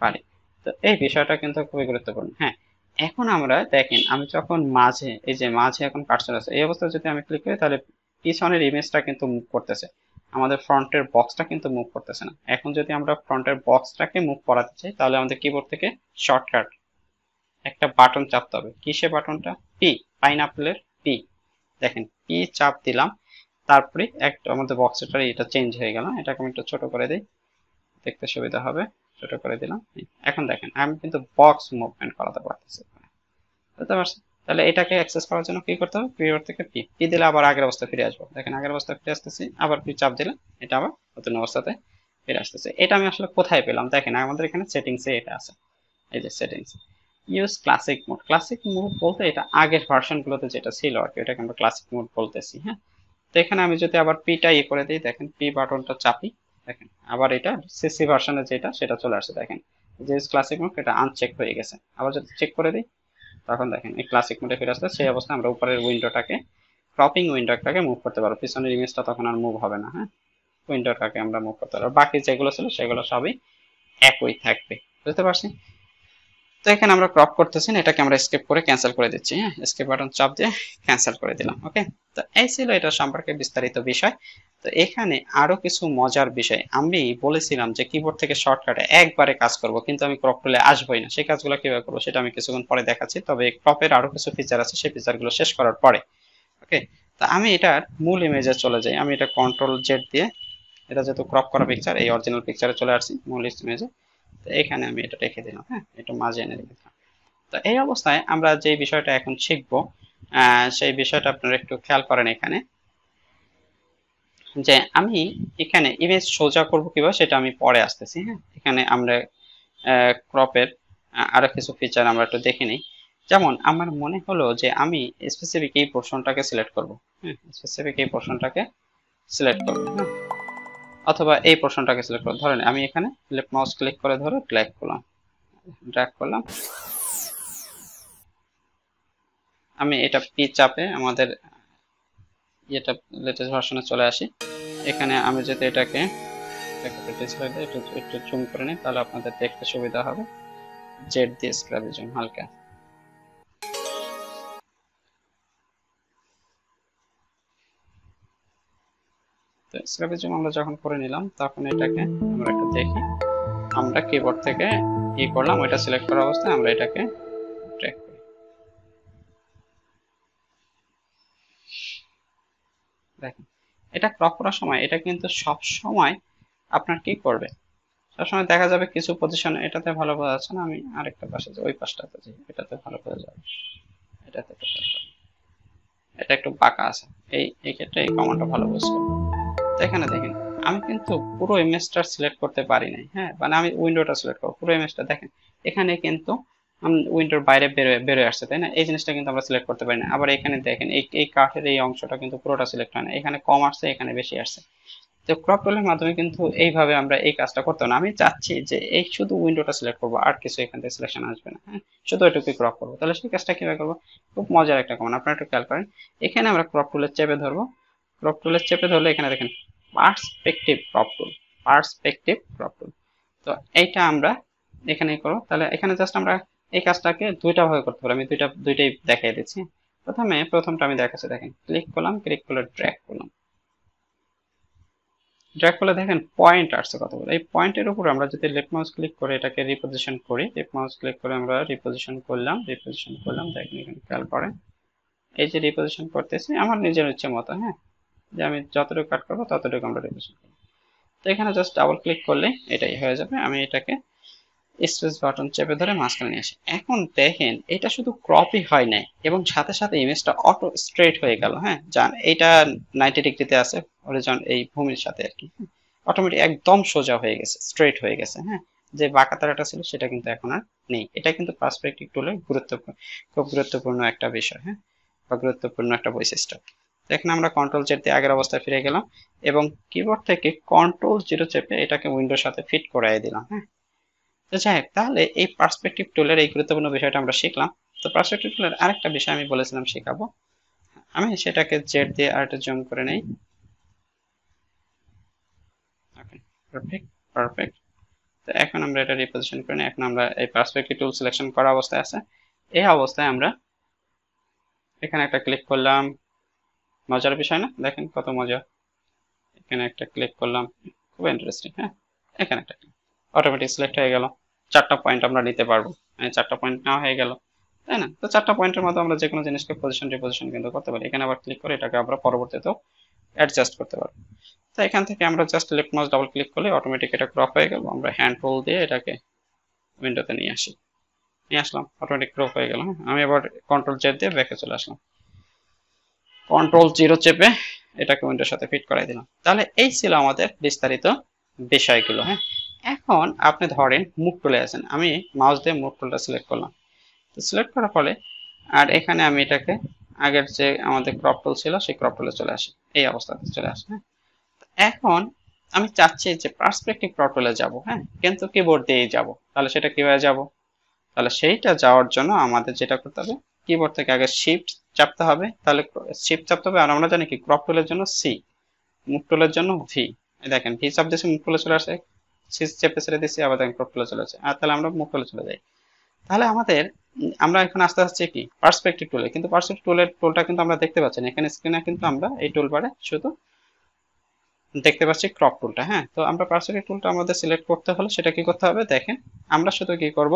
পারি তো এই বিষয়টা কিন্তু খুবই গুরুত্বপূর্ণ হ্যাঁ এখন আমরা দেখেন আমি যখন মাঝে এই যে মাঝে এখন কাটসন আছে এই অবস্থায় যদি আমি ক্লিক করি তাহলে পিছনের ইমেজটা কিন্তু মুভ করতেছে আমাদের ফ্রন্টের বক্সটা কিন্তু মুভ করতেছে না এখন যদি আমরা ফ্রন্টের বক্সটাকে মুভ করাতে চাই তাহলে আমাদের কিবোর্ড থেকে শর্টকাট একটা বাটন চাপতে হবে কিসে বাটনটা পি পাইনাপলের পি দেখেন পি চাপ দিলাম তারপরে একটা আমাদের বক্সটার এটা চেঞ্জ হয়ে গেল এটাকে আমি একটু ছোট করে দিই দেখতে সুবিধা হবে ছোট করে দিলাম এখন দেখেন আমি কিন্তু বক্স মুভমেন্ট করাতে পারতেছি বুঝতে পারছি তাহলে এটাকে অ্যাক্সেস করার জন্য কি করতে হবে পিওর থেকে পি পি দিলে আবার আগের অবস্থা ফিরে আসবো দেখেন আগের অবস্থা ফিরে আসতেছি আবার পি চাপ দিলে এটা আবার নতুন অবস্থাতে ফিরে আসতেছে এটা আমি আসলে কোথায় পেলাম দেখেন আমাদের এখানে সেটিংসে এটা আছে এই যে settings use classic mode classic mode বলতে এটা আগের ভার্সনগুলোতে যেটা ছিল আর কি এটাকে আমরা ক্লাসিক মোড বলতেছি হ্যাঁ এখানে আমি যদি আবার পিটা ইয়ে করে দিই দেখেন পি বাটনটা চাপি দেখেন আবার এটা সিসি ভার্সনে যেটা সেটা চলে আসছে দেখেন যে ক্লাসিক মোড এটা আনচেক হয়ে গেছে আবার যদি চেক করে দিই তখন দেখেন এই ক্লাসিক মোডে ফিরে আসতে সেই অবস্থায় আমরা উপরের উইন্ডোটাকে ক্রপিং উইন্ডোটাকে মুভ করতে পারবো পিছনের ইমেজটা তখন আর মুভ হবে না হ্যাঁ উইন্ডোটাকে আমরা মুভ করতে পারবো বাকি যেগুলো ছিল সেগুলো সবই একই থাকবে বুঝতে পারছি তো এখানে আমরা ক্রপ করতেছি না এটাকে আমরা স্কেপ করে ক্যান্সেল করে দিচ্ছি হ্যাঁ স্কেপ বাটন চাপ দিয়ে ক্যান্সেল করে দিলাম ওকে তো এই ছিল এটা সম্পর্কে বিস্তারিত বিষয় তো এখানে আরো কিছু মজার বিষয় আমি বলেছিলাম যে কিবোর্ড থেকে শর্টকাটে একবারে কাজ করব কিন্তু আমি ক্রপ করলে আসবই না সেই কাজগুলো কিভাবে করবো সেটা আমি কিছুক্ষণ পরে দেখাচ্ছি তবে ক্রপের আরো কিছু ফিচার আছে সেই ফিচারগুলো শেষ করার পরে ওকে তা আমি এটার মূল ইমেজে চলে যাই আমি এটা কন্ট্রোল জেড দিয়ে এটা যেহেতু ক্রপ করা পিকচার এই অরিজিনাল পিকচারে চলে আসছি মূল ইমেজে এখানে আমি এটা রেখে দিলাম হ্যাঁ একটু মাঝে এনে রেখে দিলাম তো এই অবস্থায় আমরা যে বিষয়টা এখন শিখব সেই বিষয়টা আপনারা একটু খেয়াল করেন এখানে যে আমি এখানে ইমেজ সোজা করব কিভাবে সেটা আমি পরে আসতেছি হ্যাঁ এখানে আমরা ক্রপের আরো কিছু ফিচার আমরা একটু দেখে নিই যেমন আমার মনে হলো যে আমি স্পেসিফিক এই পোর্শনটাকে সিলেক্ট করব হ্যাঁ স্পেসিফিক এই পোর্শনটাকে সিলেক্ট করব হ্যাঁ অথবা এই পোর্শনটাকে সিলেক্ট করো ধরেন আমি এখানে লেফট মাউস ক্লিক করে ধরে ক্লিক করলাম ড্র্যাগ করলাম আমি এটা পি চাপে আমাদের এটা লেটেস্ট ভার্সনে চলে আসি এখানে আমি যদি এটাকে একটু একটু জুম করে নিই তাহলে আপনাদের দেখতে সুবিধা হবে জেড দিয়ে স্ক্রাবিজম হালকা স্ক্র্যাপের জন্য আমরা যখন করে নিলাম তখন এটাকে আমরা একটু দেখি আমরা কিবোর্ড থেকে ই করলাম ওইটা সিলেক্ট করা অবস্থায় আমরা এটাকে ট্র্যাক করি দেখেন এটা ক্রপ করার সময় এটা কিন্তু সব সময় আপনার কি করবে সবসময় দেখা যাবে কিছু পজিশন এটাতে ভালো বোঝা যাচ্ছে না আমি আরেকটা পাশে ওই পাশটাতে যাই এটাতে ভালো বোঝা যাবে এটাতে এটা একটু বাঁকা আছে এই এই ক্ষেত্রে এই ভালো বুঝতে এখানে দেখেন আমি কিন্তু পুরো ইমেজটা সিলেক্ট করতে পারি নাই হ্যাঁ মানে আমি উইন্ডোটা সিলেক্ট করবো পুরো ইমেজটা দেখেন এখানে কিন্তু উইন্ডোর বাইরে বেরোয় আসছে তাই না এই জিনিসটা কিন্তু আমরা সিলেক্ট করতে পারি না আবার এখানে দেখেন এই এই কাঠের এই অংশটা কিন্তু পুরোটা সিলেক্ট হয় না এখানে কম আসছে এখানে বেশি আসছে তো ক্রপ টুলের মাধ্যমে কিন্তু এইভাবে আমরা এই কাজটা করতাম না আমি চাচ্ছি যে এই শুধু উইন্ডোটা সিলেক্ট করবো আর কিছু এখান থেকে সিলেকশন আসবে না হ্যাঁ শুধু এটুকুই ক্রপ করবো তাহলে সেই কাজটা কীভাবে করবো খুব মজার একটা কমান আপনারা একটু খেয়াল করেন এখানে আমরা ক্রপ টুলের চেপে ধরবো ক্রপ টুলের চেপে ধরলে এখানে দেখেন perspective crop tool perspective crop tool তো এইটা আমরা এখানে করো তাহলে এখানে জাস্ট আমরা এই কাজটাকে দুইটা ভাবে করতে পারি আমি দুইটা দুইটাই দেখাই দিচ্ছি প্রথমে প্রথমটা আমি দেখাচ্ছি দেখেন ক্লিক করলাম ক্লিক করলে ড্র্যাগ করলাম ড্র্যাগ করলে দেখেন পয়েন্ট আসছে কতগুলো এই পয়েন্টের উপর আমরা যদি লেফট মাউস ক্লিক করে এটাকে রিপোজিশন করি লেফট মাউস ক্লিক করে আমরা রিপোজিশন করলাম রিপোজিশন করলাম দেখেন এখানে খেয়াল করেন এই যে রিপোজিশন করতেছি আমার নিজের ইচ্ছে মতো হ্যাঁ যে আমি যতটুকু কাট করবো ততটুকু আমরা রিপ্লেসমেন্ট করবো তো এখানে জাস্ট ডাবল ক্লিক করলে এটাই হয়ে যাবে আমি এটাকে স্পেস বাটন চেপে ধরে মাঝখানে নিয়ে আসি এখন দেখেন এটা শুধু ক্রপই হয় নাই এবং সাথে সাথে ইমেজটা অটো স্ট্রেট হয়ে গেল হ্যাঁ যান এইটা নাইনটি ডিগ্রিতে আছে অরিজন এই ভূমির সাথে আর কি অটোমেটিক একদম সোজা হয়ে গেছে স্ট্রেট হয়ে গেছে হ্যাঁ যে বাঁকা তারাটা ছিল সেটা কিন্তু এখন আর নেই এটা কিন্তু পার্সপেক্টিভ টুলের গুরুত্বপূর্ণ খুব গুরুত্বপূর্ণ একটা বিষয় হ্যাঁ বা গুরুত্বপূর্ণ একটা বৈশিষ্ট্য দেখেন আমরা কন্ট্রোল দিয়ে আগের অবস্থায় ফিরে গেলাম এবং কিবোর্ড থেকে কন্ট্রোল জিরো চেপে এটাকে উইন্ডোর সাথে ফিট করাই দিলাম হ্যাঁ তো যাই হোক তাহলে এই পার্সপেক্টিভ টুলের এই গুরুত্বপূর্ণ বিষয়টা আমরা শিখলাম তো পার্সপেক্টিভ টুলের আরেকটা বিষয় আমি বলেছিলাম শেখাবো আমি সেটাকে জেড দিয়ে আরেকটা জুম করে নেই পারফেক্ট পারফেক্ট তো এখন আমরা এটা রিপোজিশন করে নিই এখন আমরা এই পার্সপেক্টিভ টুল সিলেকশন করা অবস্থায় আছে এই অবস্থায় আমরা এখানে একটা ক্লিক করলাম মজার বিষয় না দেখেন কত মজা এখানে একটা ক্লিক করলাম খুব ইন্টারেস্টিং হ্যাঁ এখানে একটা অটোমেটিক সিলেক্ট হয়ে গেল চারটা পয়েন্ট আমরা নিতে পারবো মানে চারটা পয়েন্ট নেওয়া হয়ে গেল তাই না তো চারটা পয়েন্টের মধ্যে আমরা যে কোনো জিনিসকে পজিশন রিপোজিশন কিন্তু করতে পারি এখানে আবার ক্লিক করে এটাকে আমরা পরবর্তীতেও অ্যাডজাস্ট করতে পারবো তো এখান থেকে আমরা just left mouse double click করলে অটোমেটিক এটা ক্রপ হয়ে গেল আমরা হ্যান্ড রোল দিয়ে এটাকে উইন্ডোতে নিয়ে আসি নিয়ে আসলাম অটোমেটিক ক্রপ হয়ে গেল হ্যাঁ? আমি আবার কন্ট্রোল জেড দিয়ে ব্যাকে চলে আসলাম কন্ট্রোল জিরো চেপে এটাকে উইন্ডোর সাথে ফিট করাই দিলাম তাহলে এই ছিল আমাদের বিস্তারিত বিষয়গুলো হ্যাঁ এখন আপনি ধরেন মুখ টুলে আছেন আমি মাউস দিয়ে মুখ টুলটা সিলেক্ট করলাম তো সিলেক্ট করার ফলে আর এখানে আমি এটাকে আগের যে আমাদের ক্রপ টুল ছিল সেই ক্রপ টুলে চলে আসে এই অবস্থাতে চলে আসে হ্যাঁ এখন আমি চাচ্ছি যে পার্সপেক্টিভ ক্রপ টুলে যাব হ্যাঁ কিন্তু কিবোর্ড দিয়েই যাব তাহলে সেটা কিভাবে যাব তাহলে সেইটা যাওয়ার জন্য আমাদের যেটা করতে হবে কিবোর্ড থেকে আগে শিফট চাপতে হবে তাহলে শিপ চাপতে হবে আর আমরা জানি কি ক্রপ টুলের জন্য সি মুখ টুলের জন্য ভি দেখেন ভি চাপ দিয়েছি মুখ টুলে চলে আসে সি চেপে ছেড়ে দিয়েছি আবার দেখেন ক্রপ টুলে চলে আসে আর তাহলে আমরা মুখ টুলে চলে যাই তাহলে আমাদের আমরা এখন আস্তে আসছি কি পার্সপেক্টিভ টুলে কিন্তু পার্সপেক্টিভ টুলের টুলটা কিন্তু আমরা দেখতে পাচ্ছি না এখানে স্ক্রিনে কিন্তু আমরা এই টুল বারে শুধু দেখতে পাচ্ছি ক্রপ টুলটা হ্যাঁ তো আমরা পার্সপেক্টিভ টুলটা আমাদের সিলেক্ট করতে হলে সেটা কি করতে হবে দেখেন আমরা শুধু কি করব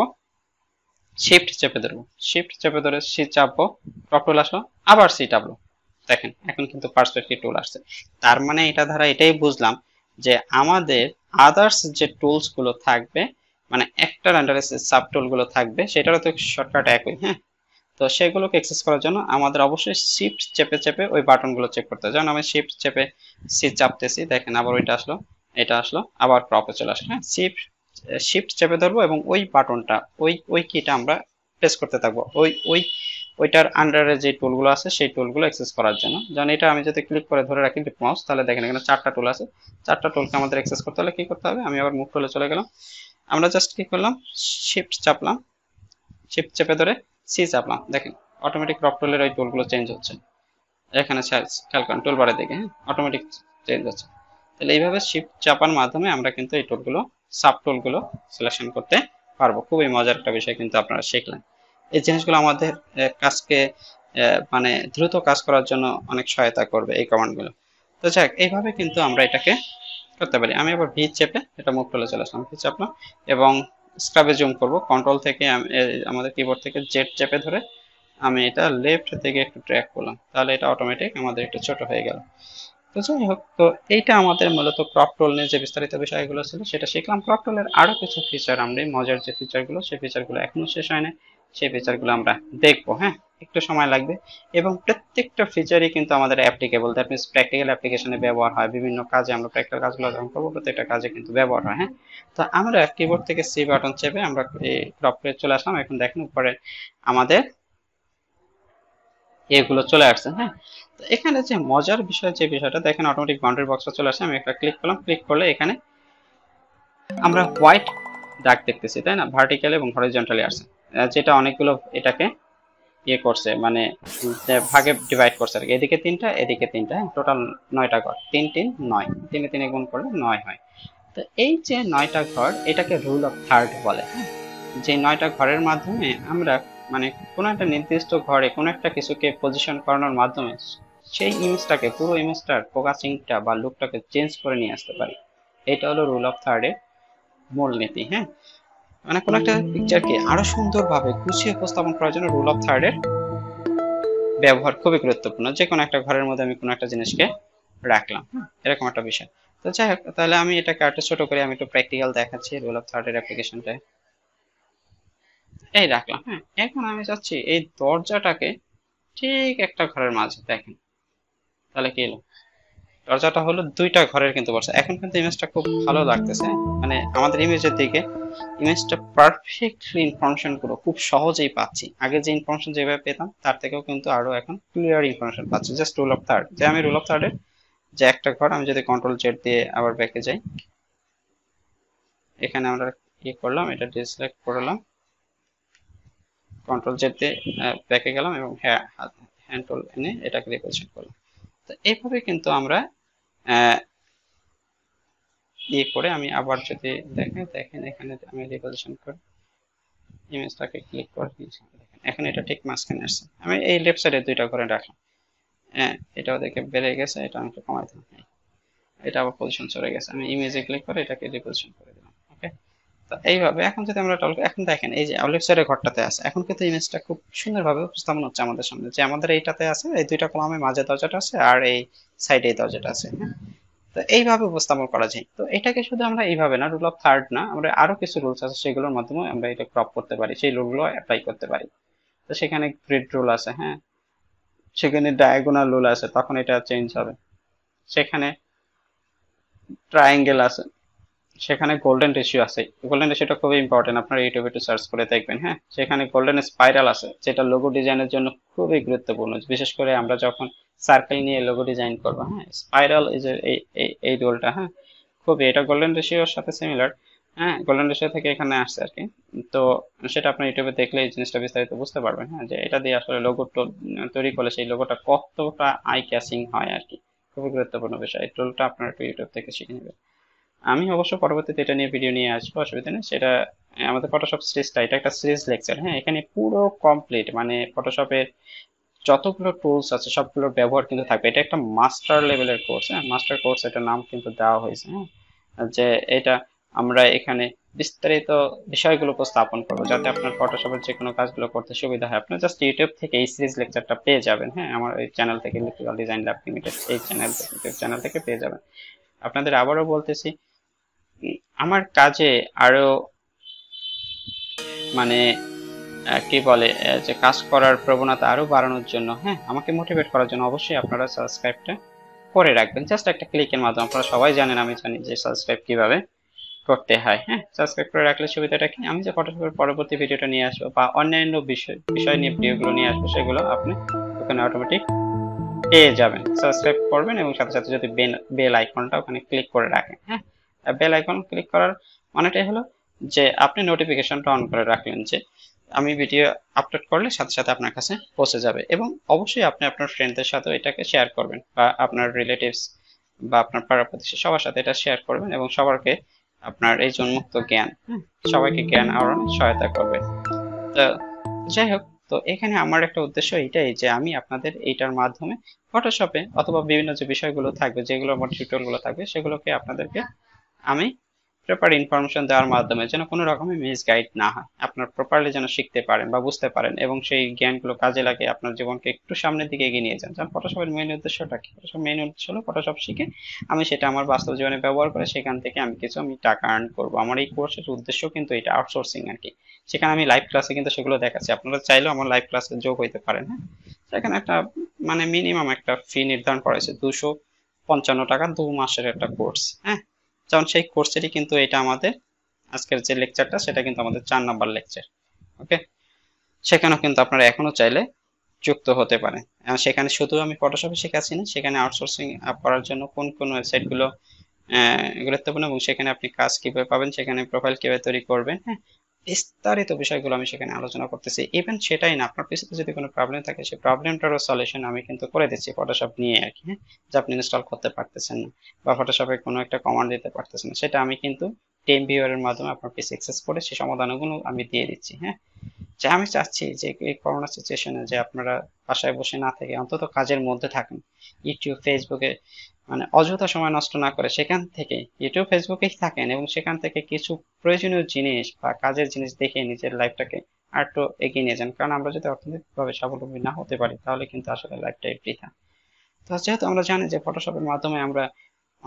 শিফট চেপে ধরবো শিফট চেপে ধরে সি চাপবো টপ টুল আসলো আবার সি টাপলো দেখেন এখন কিন্তু পার্সপেক্টিভ টুল আসছে তার মানে এটা ধারা এটাই বুঝলাম যে আমাদের আদার্স যে টুলসগুলো থাকবে মানে একটার আন্ডারে সাব টুলগুলো থাকবে সেটারও তো শর্টকাট একই হ্যাঁ তো সেগুলোকে অ্যাক্সেস করার জন্য আমাদের অবশ্যই শিফট চেপে চেপে ওই বাটনগুলো চেক করতে হবে যেমন আমি শিফট চেপে সি চাপতেছি দেখেন আবার ওইটা আসলো এটা আসলো আবার ক্রপে চলে আসলো হ্যাঁ শিফট শিফট চেপে ধরবো এবং ওই বাটনটা ওই ওই কিটা আমরা প্রেস করতে থাকবো ওই ওই ওইটার আন্ডারে যে টুলগুলো আছে সেই টুলগুলো অ্যাক্সেস করার জন্য যেমন এটা আমি যদি ক্লিক করে ধরে রাখি মাউস তাহলে দেখেন এখানে চারটা টুল আছে চারটা টুলকে আমাদের অ্যাক্সেস করতে হলে কী করতে হবে আমি আবার মুখ টুলে চলে গেলাম আমরা জাস্ট কী করলাম শিফট চাপলাম শিফট চেপে ধরে সি চাপলাম দেখেন অটোমেটিক রক টুলের ওই টুলগুলো চেঞ্জ হচ্ছে এখানে খেয়াল করেন টুল বাড়ে দেখে হ্যাঁ অটোমেটিক চেঞ্জ হচ্ছে তাহলে এইভাবে শিফট চাপার মাধ্যমে আমরা কিন্তু এই টুলগুলো সাব টুলগুলো সিলেকশন করতে পারবো খুবই মজার একটা বিষয় কিন্তু আপনারা শিখলেন এই জিনিসগুলো আমাদের কাজকে মানে দ্রুত কাজ করার জন্য অনেক সহায়তা করবে এই কমান্ডগুলো তো যাক এইভাবে কিন্তু আমরা এটাকে করতে পারি আমি আবার ভি চেপে এটা মুখ টলে চলে আসলাম ভি চাপলাম এবং স্ক্রাবে জুম করব কন্ট্রোল থেকে আমাদের কিবোর্ড থেকে জেড চেপে ধরে আমি এটা লেফট থেকে একটু ট্র্যাক করলাম তাহলে এটা অটোমেটিক আমাদের একটু ছোট হয়ে গেল তো যাই হোক তো এইটা আমাদের মূলত ক্রপ নিয়ে যে বিস্তারিত বিষয়গুলো ছিল সেটা শিখলাম ক্রপ টোলের আরও কিছু ফিচার আমরা মজার যে ফিচারগুলো সেই ফিচারগুলো এখনো শেষ হয় না সেই ফিচারগুলো আমরা দেখবো হ্যাঁ একটু সময় লাগবে এবং প্রত্যেকটা ফিচারই কিন্তু আমাদের অ্যাপ্লিকেবল দ্যাট মিনস প্র্যাকটিক্যাল অ্যাপ্লিকেশনে ব্যবহার হয় বিভিন্ন কাজে আমরা প্র্যাকটিক্যাল কাজগুলো যখন করবো প্রত্যেকটা কাজে কিন্তু ব্যবহার হয় হ্যাঁ তো আমরা কিবোর্ড থেকে সি বাটন চেপে আমরা এই চলে আসলাম এখন দেখেন উপরে আমাদের এগুলো চলে আসছে হ্যাঁ এখানে যে মজার বিষয় যে বিষয়টা দেখেন অটোমেটিক বাউন্ডারি বক্সটা চলে আসে আমি একটা ক্লিক করলাম ক্লিক করলে এখানে আমরা হোয়াইট দাগ দেখতেছি তাই না ভার্টিক্যাল এবং হরিজন্টালি আসছে যেটা অনেকগুলো এটাকে ইয়ে করছে মানে ভাগে ডিভাইড করছে আর কি এদিকে তিনটা এদিকে তিনটা টোটাল হ্যাঁ, নয়টা ঘর তিন তিন নয় তিনে তিনে গুণ করলে নয় হয় তো এই যে নয়টা ঘর এটাকে রুল অফ থার্ড বলে হ্যাঁ? যে নয়টা ঘরের মাধ্যমে আমরা মানে কোনো একটা নির্দিষ্ট ঘরে কোনো একটা কিছুকে পজিশন করানোর মাধ্যমে সেই ইমেজটাকে পুরো ইমেজটার ফোকাসিংটা বা লুকটাকে চেঞ্জ করে নিয়ে আসতে পারি এটা হলো রুল অফ থার্ডের মূল নীতি হ্যাঁ মানে কোনো একটা পিকচারকে আরো সুন্দরভাবে গুছিয়ে উপস্থাপন করার জন্য রুল অফ থার্ডের ব্যবহার খুবই গুরুত্বপূর্ণ যে কোনো একটা ঘরের মধ্যে আমি কোনো একটা জিনিসকে রাখলাম হ্যাঁ? এরকম একটা বিষয় তো যাই হোক তাহলে আমি এটাকে একটা ছোট করে আমি একটু প্র্যাকটিক্যাল দেখাচ্ছি রুল অফ থার্ডের অ্যাপ্লিকেশনটা এই রাখলাম হ্যাঁ এখন আমি চাচ্ছি এই দরজাটাকে ঠিক একটা ঘরের মাঝে দেখেন তাহলে কি দরজাটা হলো দুইটা ঘরের কিন্তু বর্ষা এখন কিন্তু ইমেজটা খুব ভালো লাগতেছে মানে আমাদের ইমেজের দিকে ইমেজটা পারফেক্টলি গুলো খুব সহজেই পাচ্ছি আগে যে ইনফরমেশন যেভাবে পেতাম তার থেকেও কিন্তু আরো এখন ক্লিয়ার ইনফরমেশন পাচ্ছি জাস্ট রুল অফ থার্ড যে আমি রুল অফ থার্ডের যে একটা ঘর আমি যদি কন্ট্রোল জেড দিয়ে আবার ব্যাকে যাই এখানে আমরা ইয়ে করলাম এটা ডিসলেক্ট করলাম কন্ট্রোল জেড দিয়ে ব্যাকে গেলাম এবং হ্যাঁ হ্যান্ড টুল এনে এটাকে রিপ্রেজেন্ট করলাম এভাবে কিন্তু আমরা ইয়ে করে আমি আবার যদি দেখেন দেখেন এখানে আমি রেগুলেশন করি ইমেজটাকে ক্লিক করে দিয়েছি দেখেন এখন এটা ঠিক মাঝখানে আসছে আমি এই লেফট সাইডে দুইটা করে রাখলাম হ্যাঁ এটা ওদেরকে বেড়ে গেছে এটা আমি একটু কমাই দিলাম এটা আবার পজিশন চলে গেছে আমি ইমেজে ক্লিক করে এটাকে রিপোজিশন করে এইভাবে এখন যদি আমরা এখন দেখেন এই যে সাইডের ঘরটাতে আছে এখন কিন্তু ইমেজটা খুব সুন্দরভাবে উপস্থাপন হচ্ছে আমাদের সামনে যে আমাদের এইটাতে আছে এই দুইটা কলামে মাঝে দরজাটা আছে আর এই সাইডে এই দরজাটা আছে হ্যাঁ তো এইভাবে উপস্থাপন করা যায় তো এটাকে শুধু আমরা এইভাবে না রুল অফ থার্ড না আমরা আরো কিছু রুলস আছে সেগুলোর মাধ্যমে আমরা এটা ক্রপ করতে পারি সেই রুলগুলো অ্যাপ্লাই করতে পারি তো সেখানে গ্রিড রুল আছে হ্যাঁ সেখানে ডায়াগোনাল রুল আছে তখন এটা চেঞ্জ হবে সেখানে ট্রায়াঙ্গেল আছে সেখানে গোল্ডেন রেশিও আছে গোল্ডেন রেশিওটা খুবই ইম্পর্টেন্ট আপনারা ইউটিউবে একটু সার্চ করে দেখবেন হ্যাঁ সেখানে গোল্ডেন স্পাইরাল আছে যেটা লোগো ডিজাইনের জন্য খুবই গুরুত্বপূর্ণ বিশেষ করে আমরা যখন সার্কেল নিয়ে লোগো ডিজাইন করবো হ্যাঁ স্পাইরাল এই এই রোলটা হ্যাঁ খুবই এটা গোল্ডেন রেশিওর সাথে সিমিলার হ্যাঁ গোল্ডেন রেশিও থেকে এখানে আসছে আর কি তো সেটা আপনার ইউটিউবে দেখলে এই জিনিসটা বিস্তারিত বুঝতে পারবেন হ্যাঁ যে এটা দিয়ে আসলে লোগো তৈরি করলে সেই লোগোটা কতটা আই ক্যাচিং হয় আর কি খুবই গুরুত্বপূর্ণ বিষয় এই টুলটা আপনার একটু ইউটিউব থেকে শিখে নেবেন আমি অবশ্য পরবর্তীতে এটা নিয়ে ভিডিও নিয়ে আসবো অসুবিধা নেই সেটা আমাদের ফটোশপ সিরিজটা এটা একটা সিরিজ লেকচার হ্যাঁ এখানে পুরো কমপ্লিট মানে ফটোশপের যতগুলো টুলস আছে সবগুলো ব্যবহার কিন্তু থাকবে এটা একটা মাস্টার লেভেলের কোর্স হ্যাঁ মাস্টার কোর্স এটা নাম কিন্তু দেওয়া হয়েছে হ্যাঁ যে এটা আমরা এখানে বিস্তারিত বিষয়গুলো উপস্থাপন করবো যাতে আপনার ফটোশপের যে কোনো কাজগুলো করতে সুবিধা হয় আপনার জাস্ট ইউটিউব থেকে এই সিরিজ লেকচারটা পেয়ে যাবেন হ্যাঁ আমার এই চ্যানেল থেকে ইলেকট্রিক্যাল ডিজাইন ল্যাব লিমিটেড এই চ্যানেল চ্যানেল থেকে পেয়ে যাবেন আপনাদের আবারও বলতেছি আমার কাজে আরো মানে কি বলে যে কাজ করার প্রবণতা আরো বাড়ানোর জন্য হ্যাঁ আমাকে মোটিভেট করার জন্য অবশ্যই আপনারা সাবস্ক্রাইবটা করে রাখবেন জাস্ট একটা ক্লিকের মাধ্যমে আপনারা সবাই জানেন আমি জানি যে সাবস্ক্রাইব কিভাবে করতে হয় হ্যাঁ সাবস্ক্রাইব করে রাখলে সুবিধাটা কি আমি যে ফটোশপের পরবর্তী ভিডিওটা নিয়ে আসবো বা অন্যান্য বিষয় বিষয় নিয়ে ভিডিওগুলো নিয়ে আসবো সেগুলো আপনি ওখানে অটোমেটিক পেয়ে যাবেন সাবস্ক্রাইব করবেন এবং সাথে সাথে যদি বেল আইকনটা ওখানে ক্লিক করে রাখেন হ্যাঁ বেল আইকন ক্লিক করার মানেটাই হলো যে আপনি নোটিফিকেশনটা অন করে রাখলেন যে আমি ভিডিও আপলোড করলে সাথে সাথে আপনার কাছে পৌঁছে যাবে এবং অবশ্যই আপনি আপনার ফ্রেন্ডদের সাথেও এটাকে শেয়ার করবেন বা আপনার রিলেটিভস বা আপনার পাড়া প্রতিবেশী সবার সাথে এটা শেয়ার করবেন এবং সবারকে আপনার এই জন্মুক্ত জ্ঞান সবাইকে জ্ঞান আহরণে সহায়তা করবে তো যাই হোক তো এখানে আমার একটা উদ্দেশ্য এটাই যে আমি আপনাদের এইটার মাধ্যমে ফটোশপে অথবা বিভিন্ন যে বিষয়গুলো থাকবে যেগুলো আমার টিউটোরিয়ালগুলো থাকবে সেগুলোকে আপনাদেরকে আমি প্রপার ইনফরমেশন দেওয়ার মাধ্যমে যেন কোনো মিস মিসগাইড না হয় আপনার প্রপারলি যেন শিখতে পারেন বা বুঝতে পারেন এবং সেই জ্ঞানগুলো কাজে লাগে আপনার জীবনকে একটু সামনের দিকে এগিয়ে নিয়ে যান যেমন ফটোশপের মেইন উদ্দেশ্যটা কি ফটোশপ মেইন উদ্দেশ্য হলো ফটোশপ শিখে আমি সেটা আমার বাস্তব জীবনে ব্যবহার করে সেখান থেকে আমি কিছু আমি টাকা আর্ন করবো আমার এই কোর্সের উদ্দেশ্য কিন্তু এটা আউটসোর্সিং আর কি সেখানে আমি লাইভ ক্লাসে কিন্তু সেগুলো দেখাচ্ছি আপনারা চাইলেও আমার লাইভ ক্লাসে যোগ হইতে পারেন হ্যাঁ সেখানে একটা মানে মিনিমাম একটা ফি নির্ধারণ করা হয়েছে দুশো পঞ্চান্ন টাকা দু মাসের একটা কোর্স হ্যাঁ যেমন সেই কোর্সেরই কিন্তু এটা আমাদের আজকের যে লেকচারটা সেটা কিন্তু আমাদের চার নাম্বার লেকচার ওকে সেখানেও কিন্তু আপনারা এখনও চাইলে যুক্ত হতে পারে সেখানে শুধু আমি ফটোশপে শেখাচ্ছি না সেখানে আউটসোর্সিং করার জন্য কোন কোন ওয়েবসাইটগুলো গুরুত্বপূর্ণ এবং সেখানে আপনি কাজ কীভাবে পাবেন সেখানে প্রোফাইল কীভাবে তৈরি করবেন হ্যাঁ বিস্তারিত বিষয়গুলো আমি সেখানে আলোচনা করতেছি ইভেন সেটাই না আপনার পিসিতে যদি কোনো প্রবলেম থাকে সেই প্রবলেমটারও সলিউশন আমি কিন্তু করে দিচ্ছি ফটোশপ নিয়ে আর কি হ্যাঁ যা আপনি ইনস্টল করতে পারতেছেন না বা ফটোশপে কোনো একটা কমান্ড দিতে পারতেছেন না সেটা আমি কিন্তু টেন ভিউয়ারের মাধ্যমে আপনার পেজ অ্যাক্সেস করে সেই সমাধানগুলো আমি দিয়ে দিচ্ছি হ্যাঁ যে আমি চাচ্ছি যে এই করোনা সিচুয়েশনে যে আপনারা বাসায় বসে না থেকে অন্তত কাজের মধ্যে থাকেন ইউটিউব ফেসবুকে মানে অযথা সময় নষ্ট না করে সেখান থেকে ইউটিউব ফেসবুকেই থাকেন এবং সেখান থেকে কিছু প্রয়োজনীয় জিনিস বা কাজের জিনিস দেখে নিজের লাইফটাকে আর একটু এগিয়ে নিয়ে যান কারণ আমরা যদি অর্থনৈতিকভাবে স্বাবলম্বী না হতে পারি তাহলে কিন্তু আসলে লাইফটাই বৃথা তো যেহেতু আমরা জানি যে ফটোশপের মাধ্যমে আমরা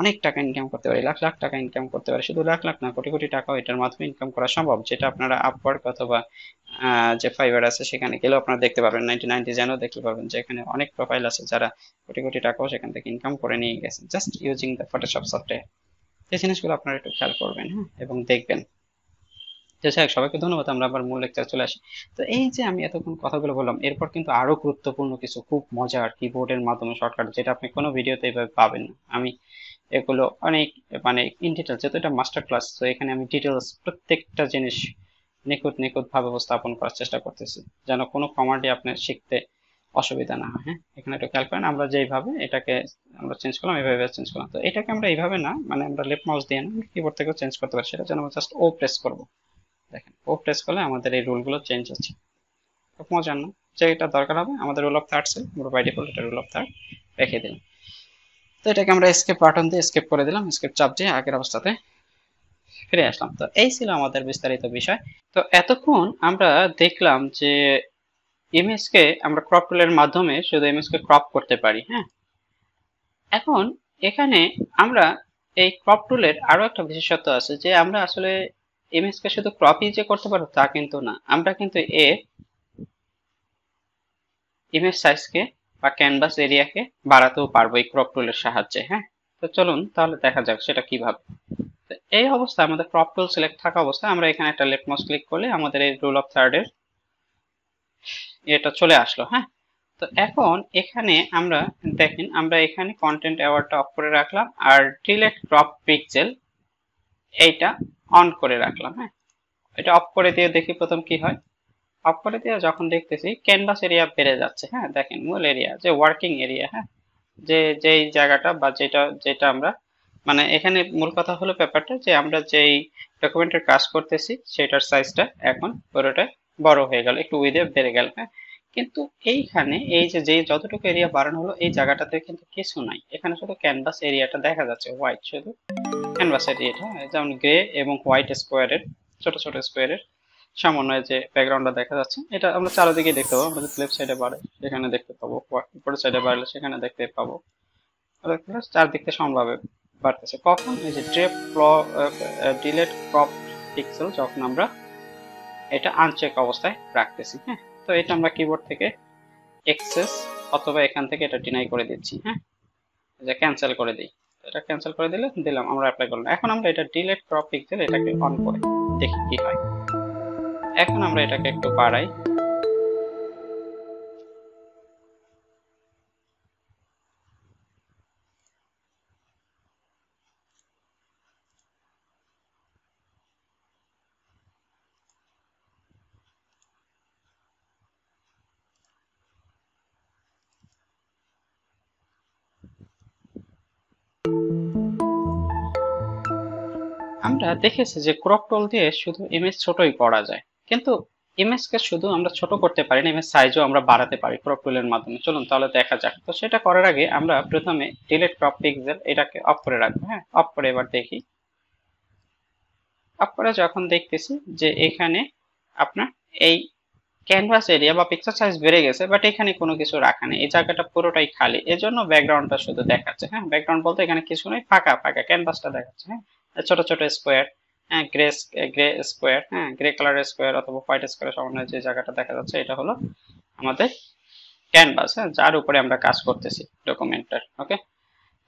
অনেক টাকা ইনকাম করতে পারে লাখ লাখ টাকা ইনকাম করতে পারে শুধু লাখ লাখ না কোটি কোটি টাকাও এটার মাধ্যমে ইনকাম করা সম্ভব যেটা আপনারা আপওয়ার্ক অথবা যে ফাইবার আছে সেখানে গেলেও আপনারা দেখতে পাবেন নাইনটি নাইনটি যেন দেখতে পাবেন যে এখানে অনেক প্রোফাইল আছে যারা কোটি কোটি টাকাও সেখান থেকে ইনকাম করে নিয়ে গেছে just using the Photoshop software এই জিনিসগুলো আপনারা একটু খেয়াল করবেন হ্যাঁ এবং দেখবেন তো সবাইকে ধন্যবাদ আমরা আবার মূল লেকচার চলে আসি তো এই যে আমি এতক্ষণ কথাগুলো বললাম এরপর কিন্তু আরো গুরুত্বপূর্ণ কিছু খুব মজার কিবোর্ডের মাধ্যমে শর্টকাট যেটা আপনি কোনো ভিডিওতে এভাবে পাবেন না আমি এগুলো অনেক মানে ইন ডিটেলস যেহেতু এটা মাস্টার ক্লাস তো এখানে আমি ডিটেলস প্রত্যেকটা জিনিস নিখুঁত নিখুঁতভাবে উপস্থাপন করার চেষ্টা করতেছি যেন কোনো কমান্ডে আপনার শিখতে অসুবিধা না হয় হ্যাঁ এখানে একটু খেয়াল করেন আমরা যেইভাবে এটাকে আমরা চেঞ্জ করলাম এইভাবে চেঞ্জ করলাম তো এটাকে আমরা এইভাবে না মানে আমরা লেফট মাউস দিয়ে না কিবোর্ড থেকেও চেঞ্জ করতে পারি সেটা যেন আমরা জাস্ট ও প্রেস করব দেখেন ও প্রেস করলে আমাদের এই রুলগুলো চেঞ্জ হচ্ছে খুব মজার না যে এটা দরকার হবে আমাদের রুল অফ থার্ডসে আমরা বাই ডিফল্ট এটা রুল অফ থার্ড রেখে দিলাম তো এটাকে আমরা স্কেপ বাটন দিয়ে স্কেপ করে দিলাম স্কেপ চাপ দিয়ে আগের অবস্থাতে ফিরে আসলাম তো এই ছিল আমাদের বিস্তারিত বিষয় তো এতক্ষণ আমরা দেখলাম যে ইমেজকে আমরা ক্রপ টুলের মাধ্যমে শুধু ইমেজকে ক্রপ করতে পারি হ্যাঁ এখন এখানে আমরা এই ক্রপ টুলের আরও একটা বিশেষত্ব আছে যে আমরা আসলে ইমেজকে শুধু ক্রপই যে করতে পারবো তা কিন্তু না আমরা কিন্তু এ ইমেজ সাইজকে বা ক্যানভাস এরিয়াকে বাড়াতেও পারবো এই ক্রপ টুলের সাহায্যে হ্যাঁ তো চলুন তাহলে দেখা যাক সেটা কিভাবে তো এই অবস্থায় আমাদের ক্রপ টুল সিলেক্ট থাকা অবস্থায় আমরা এখানে একটা লেফট মাউস ক্লিক করলে আমাদের এই রুল অফ থার্ডের এটা চলে আসলো হ্যাঁ তো এখন এখানে আমরা দেখেন আমরা এখানে কন্টেন্ট অ্যাওয়ার্ডটা অফ করে রাখলাম আর ডিলেট ক্রপ পিক্সেল এইটা অন করে রাখলাম হ্যাঁ এটা অফ করে দিয়ে দেখি প্রথম কি হয় হাফ করে দিয়ে যখন দেখতেছি ক্যানভাস এরিয়া বেড়ে যাচ্ছে হ্যাঁ দেখেন মূল এরিয়া যে ওয়ার্কিং এরিয়া হ্যাঁ যে যেই জায়গাটা বা যেটা যেটা আমরা মানে এখানে মূল কথা হলো ব্যাপারটা যে আমরা যেই ডকুমেন্টের কাজ করতেছি সেটার সাইজটা এখন পুরোটা বড় হয়ে গেল একটু উইদে বেড়ে গেল হ্যাঁ কিন্তু এইখানে এই যে যে যতটুকু এরিয়া বাড়ানো হলো এই জায়গাটাতে কিন্তু কিছু নাই এখানে শুধু ক্যানভাস এরিয়াটা দেখা যাচ্ছে হোয়াইট শুধু ক্যানভাস এরিয়াটা যেমন গ্রে এবং হোয়াইট স্কোয়ারের ছোট ছোট স্কোয়ারের সামান্য যে ব্যাকগ্রাউন্ডটা দেখা যাচ্ছে এটা আমরা চারিদিকে দেখতে পাবো আমরা যদি লেফট সাইডে বাড়ে সেখানে দেখতে পাবো উপরের সাইডে বাড়লে সেখানে দেখতে পাবো চারদিকতে সমভাবে বাড়তেছে কখন এই যে ড্রেপ ডিলেট ক্রপ পিক্সেল যখন আমরা এটা আনচেক অবস্থায় রাখতেছি হ্যাঁ তো এটা আমরা কিবোর্ড থেকে এক্সেস অথবা এখান থেকে এটা ডিনাই করে দিচ্ছি হ্যাঁ যে ক্যান্সেল করে দিই এটা ক্যান্সেল করে দিলে দিলাম আমরা অ্যাপ্লাই করলাম এখন আমরা এটা ডিলেট ক্রপ পিক্সেল এটাকে অন করে দেখি কি হয় এখন আমরা এটাকে একটু বাড়াই আমরা দেখেছি যে ক্রপটল দিয়ে শুধু ইমেজ ছোটই করা যায় কিন্তু ইমেজ কে শুধু আমরা ছোট করতে পারি না ইমেজ সাইজও আমরা বাড়াতে পারি ক্রপ টুলের মাধ্যমে চলুন তাহলে দেখা যাক তো সেটা করার আগে আমরা প্রথমে ডিলেট ক্রপ পিক্সেল এটাকে অফ করে রাখবো হ্যাঁ অফ করে এবার দেখি অফ করে যখন দেখতেছি যে এখানে আপনার এই ক্যানভাস এরিয়া বা পিকচার সাইজ বেড়ে গেছে বাট এখানে কোনো কিছু রাখা নেই এই জায়গাটা পুরোটাই খালি এজন্য ব্যাকগ্রাউন্ডটা শুধু দেখাচ্ছে হ্যাঁ ব্যাকগ্রাউন্ড বলতে এখানে কিছু নয় ফাঁকা ফাঁকা ক্যানভাসটা দেখাচ্ছে হ্যাঁ ছোট ছোট স্কোয়ার হ্যাঁ গ্রে গ্রে স্কোয়ার হ্যাঁ গ্রে কালারের স্কোয়ার অথবা হোয়াইট স্কোয়ারের সামনে যে জায়গাটা দেখা যাচ্ছে এটা হলো আমাদের ক্যানভাস হ্যাঁ যার উপরে আমরা কাজ করতেছি ডকুমেন্টটার ওকে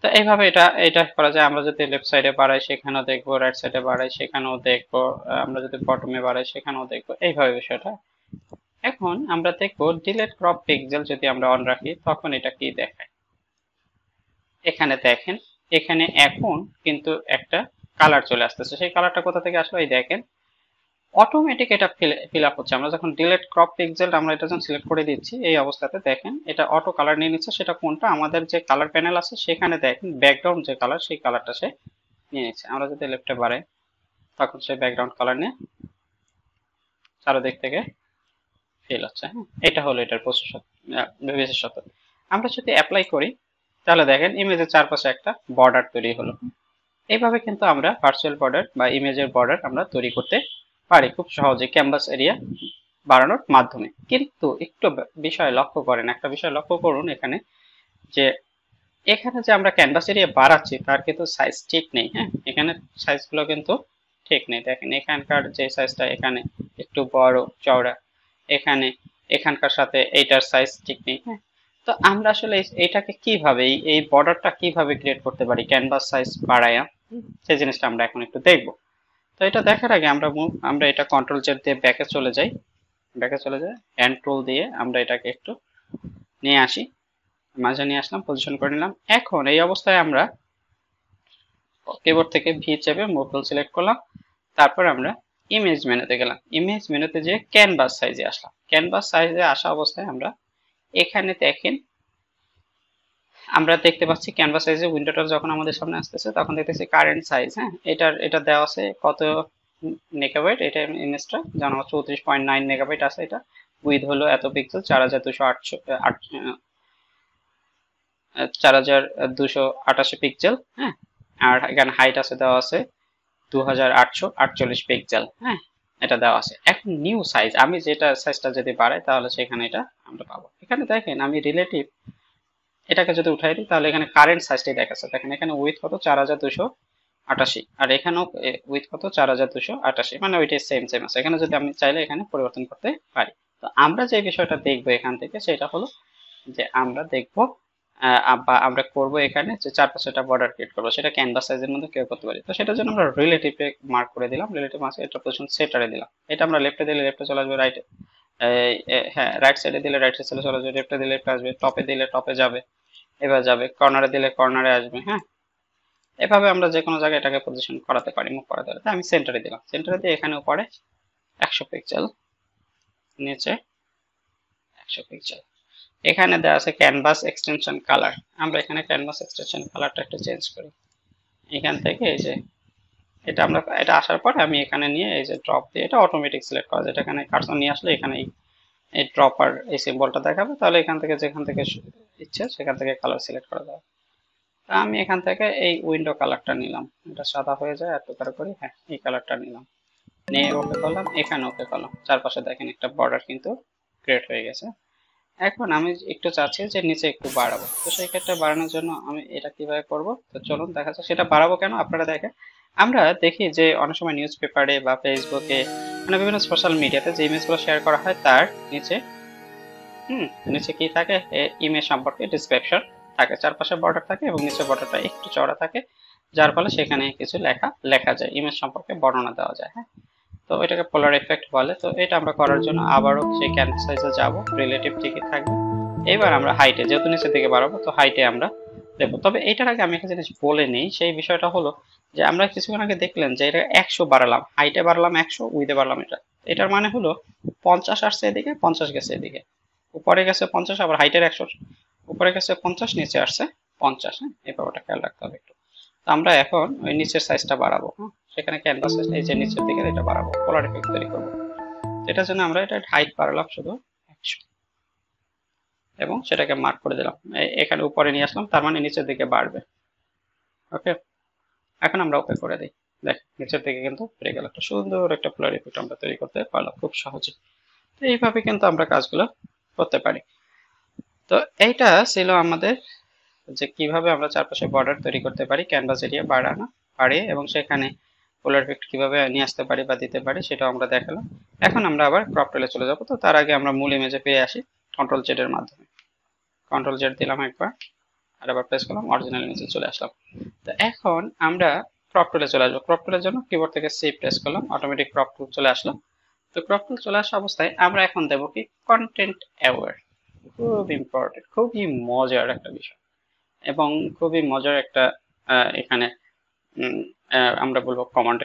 তো এইভাবে এটা এটা করা যায় আমরা যদি লেফট সাইডে বাড়াই সেখানেও দেখবো রাইট সাইডে বাড়াই সেখানেও দেখবো আমরা যদি বটমে বাড়াই সেখানেও দেখবো এইভাবে বিষয়টা এখন আমরা দেখবো ডিলেট ক্রপ পিক্সেল যদি আমরা অন রাখি তখন এটা কি দেখায় এখানে দেখেন এখানে এখন কিন্তু একটা কালার চলে আসতেছে সেই কালারটা কোথা থেকে আসলো এই দেখেন অটোমেটিক এটা ফিল আপ হচ্ছে আমরা যখন ডিলেট ক্রপ পিক্সেল আমরা এটা যখন সিলেক্ট করে দিচ্ছি এই অবস্থাতে দেখেন এটা অটো কালার নিয়ে নিচ্ছে সেটা কোনটা আমাদের যে কালার প্যানেল আছে সেখানে দেখেন ব্যাকগ্রাউন্ড যে কালার সেই কালারটা সে নিয়ে নিচ্ছে আমরা যদি লেফটে বাড়ে তখন সে ব্যাকগ্রাউন্ড কালার নিয়ে চারোদিক থেকে ফিল হচ্ছে হ্যাঁ এটা হলো এটার বিশেষত আমরা যদি অ্যাপ্লাই করি তাহলে দেখেন ইমেজের চারপাশে একটা বর্ডার তৈরি হলো এইভাবে কিন্তু আমরা ভার্চুয়াল বর্ডার বা ইমেজের বর্ডার আমরা তৈরি করতে পারি খুব সহজে ক্যানভাস এরিয়া বাড়ানোর মাধ্যমে কিন্তু একটু বিষয় লক্ষ্য করেন একটা বিষয় লক্ষ্য করুন এখানে যে এখানে যে আমরা ক্যানভাস এরিয়া বাড়াচ্ছি তার কিন্তু সাইজ ঠিক নেই হ্যাঁ এখানে সাইজগুলো কিন্তু ঠিক নেই দেখেন এখানকার যে সাইজটা এখানে একটু বড় চওড়া এখানে এখানকার সাথে এইটার সাইজ ঠিক নেই হ্যাঁ তো আমরা আসলে এটাকে কিভাবে এই বর্ডারটা কিভাবে ক্রিয়েট করতে পারি ক্যানভাস সাইজ বাড়ায়া সেই জিনিসটা আমরা এখন একটু দেখব তো এটা দেখার আগে আমরা আমরা এটা কন্ট্রোল জেড দিয়ে ব্যাকে চলে যাই ব্যাকে চলে যাই অ্যান্ড টুল দিয়ে আমরা এটাকে একটু নিয়ে আসি মাঝে নিয়ে আসলাম পজিশন করে নিলাম এখন এই অবস্থায় আমরা কিবোর্ড থেকে ভি চেপে মোবাইল সিলেক্ট করলাম তারপর আমরা ইমেজ মেনুতে গেলাম ইমেজ মেনুতে যে ক্যানভাস সাইজে আসলাম ক্যানভাস সাইজে আসা অবস্থায় আমরা এখানে দেখেন আমরা দেখতে পাচ্ছি ক্যানভাস সাইজে উইন্ডোটা যখন আমাদের সামনে আসতেছে তখন দেখতেছি কারেন্ট সাইজ হ্যাঁ এটার এটা দেওয়া আছে কত মেগাবাইট এটা ইমেজটা জানা হচ্ছে চৌত্রিশ পয়েন্ট নাইন মেগাবাইট আছে এটা উইথ হলো এত পিক্সেল চার হাজার দুশো আটশো আট চার হাজার দুশো আটাশি পিক্সেল হ্যাঁ আর এখানে হাইট আছে দেওয়া আছে দু হাজার আটশো আটচল্লিশ পিক্সেল হ্যাঁ এটা দেওয়া আছে এখন নিউ সাইজ আমি যেটা সাইজটা যদি বাড়াই তাহলে সেখানে এটা আমরা পাবো এখানে দেখেন আমি রিলেটিভ এটাকে যদি উঠাই দিই তাহলে এখানে কারেন্ট সাইজটি দেখাচ্ছে দেখেন এখানে উইথ কত চার হাজার দুশো আটাশি আর এখানেও উইথ কত চার হাজার দুশো আটাশি মানে ওইটাই সেম সেম আছে এখানে যদি আমি চাইলে এখানে পরিবর্তন করতে পারি তো আমরা যে বিষয়টা দেখবো এখান থেকে সেটা হলো যে আমরা দেখবো বা আমরা করব এখানে যে চার পাঁচটা বর্ডার ক্রিয়েট করবো সেটা ক্যানভাস সাইজের মধ্যে কেউ করতে পারি তো সেটার জন্য আমরা রিলেটিভে মার্ক করে দিলাম রিলেটিভ মার্ক এটা পজিশন সেটারে দিলাম এটা আমরা লেফটে দিলে লেফটে চলে আসবে রাইটে হ্যাঁ রাইট সাইডে দিলে রাইট সাইডে চলে যাবে লেফটে দিলে লেফটে আসবে টপে দিলে টপে যাবে এবার যাবে কর্নারে দিলে কর্নারে আসবে হ্যাঁ এভাবে আমরা যে কোনো জায়গায় এটাকে পজিশন করাতে পারি মুখ করাতে পারি আমি সেন্টারে দিলাম সেন্টারে দিয়ে এখানে উপরে একশো পিক্সেল নিচে একশো পিক্সেল এখানে দেওয়া আছে ক্যানভাস এক্সটেনশন কালার আমরা এখানে ক্যানভাস এক্সটেনশন কালারটা একটু চেঞ্জ করি এখান থেকে এই যে এটা আমরা এটা আসার পরে আমি এখানে নিয়ে এই যে ড্রপ দিয়ে এটা অটোমেটিক সিলেক্ট করা যায় এখানে কার্সন নিয়ে আসলে এখানে এই ড্রপার এই সিম্বলটা দেখাবে তাহলে এখান থেকে যেখান থেকে ইচ্ছে সেখান থেকে কালার সিলেক্ট করা যাবে আমি এখান থেকে এই উইন্ডো কালারটা নিলাম এটা সাদা হয়ে যায় এত তার করি হ্যাঁ এই কালারটা নিলাম নিয়ে ওকে করলাম এখানে ওকে করলাম চারপাশে দেখেন একটা বর্ডার কিন্তু ক্রিয়েট হয়ে গেছে এখন আমি একটু চাচ্ছি যে নিচে একটু বাড়াবো তো সেই ক্ষেত্রে বাড়ানোর জন্য আমি এটা কিভাবে করব তো চলুন দেখা যাক সেটা বাড়াবো কেন আপনারা দেখেন আমরা দেখি যে অনেক সময় নিউজ পেপারে বা ফেসবুকে মানে বিভিন্ন সোশ্যাল মিডিয়াতে যে ইমেজগুলো শেয়ার করা হয় তার নিচে হুম নিচে কি থাকে ইমেজ সম্পর্কে ডিসক্রিপশন থাকে চারপাশে বর্ডার থাকে এবং নিচে বর্ডারটা একটু চড়া থাকে যার ফলে সেখানে কিছু লেখা লেখা যায় ইমেজ সম্পর্কে বর্ণনা দেওয়া যায় হ্যাঁ তো এটাকে পোলার এফেক্ট বলে তো এটা আমরা করার জন্য আবারও সেই ক্যান সাইজে যাবো রিলেটিভ ঠিকই থাকবে এবার আমরা হাইটে যেহেতু নিচের দিকে বাড়াবো তো হাইটে আমরা দেব তবে এটার আগে আমি একটা জিনিস বলে নিই সেই বিষয়টা হলো যে আমরা কিছুক্ষণ আগে দেখলেন যে এটা একশো বাড়ালাম হাইটে বাড়লাম একশো উইথে বাড়লাম এটা এটার মানে হলো পঞ্চাশ আসছে এদিকে পঞ্চাশ গেছে এদিকে উপরে গেছে পঞ্চাশ আবার হাইটের একশো উপরে গেছে পঞ্চাশ নিচে আসছে পঞ্চাশ হ্যাঁ এই ব্যাপারটা খেয়াল রাখতে হবে একটু তো আমরা এখন ওই নিচের সাইজটা বাড়াবো হ্যাঁ সেখানে ক্যানভাস এই যে নিচের দিকে এটা বাড়াবো পোলার এফেক্ট তৈরি করবো এটার জন্য আমরা এটা হাইট বাড়ালাম শুধু একশো এবং সেটাকে মার্ক করে দিলাম এখানে উপরে নিয়ে আসলাম তার মানে নিচের দিকে বাড়বে ওকে এখন আমরা ওপেন করে দিই দেখ নিচের দিকে কিন্তু বেড়ে গেল একটা সুন্দর একটা ফ্লোর ইফেক্ট আমরা তৈরি করতে পারলাম খুব সহজে তো এইভাবে কিন্তু আমরা কাজগুলো করতে পারি তো এইটা ছিল আমাদের যে কিভাবে আমরা চারপাশে বর্ডার তৈরি করতে পারি ক্যানভাস এরিয়া বাড়ানো বাড়িয়ে এবং সেখানে পোলার ইফেক্ট কিভাবে নিয়ে আসতে পারি বা দিতে পারি সেটাও আমরা দেখালাম এখন আমরা আবার ক্রপ টেলে চলে যাবো তো তার আগে আমরা মূল ইমেজে পেয়ে আসি কন্ট্রোল জেডের মাধ্যমে কন্ট্রোল জেড দিলাম একবার আর আবার প্রেস করলাম অরিজিনাল নিচে চলে আসলাম তো এখন আমরা ক্রপ টুলে চলে আসবো ক্রপ টুলের জন্য কিবোর্ড থেকে সেভ প্রেস করলাম অটোমেটিক ক্রপ টুল চলে আসলো তো ক্রপ টুল চলে আসা অবস্থায় আমরা এখন দেবো কি কন্টেন্ট অ্যাওয়ার খুব ইম্পর্টেন্ট খুবই মজার একটা বিষয় এবং খুবই মজার একটা এখানে আমরা বলবো কমান্ড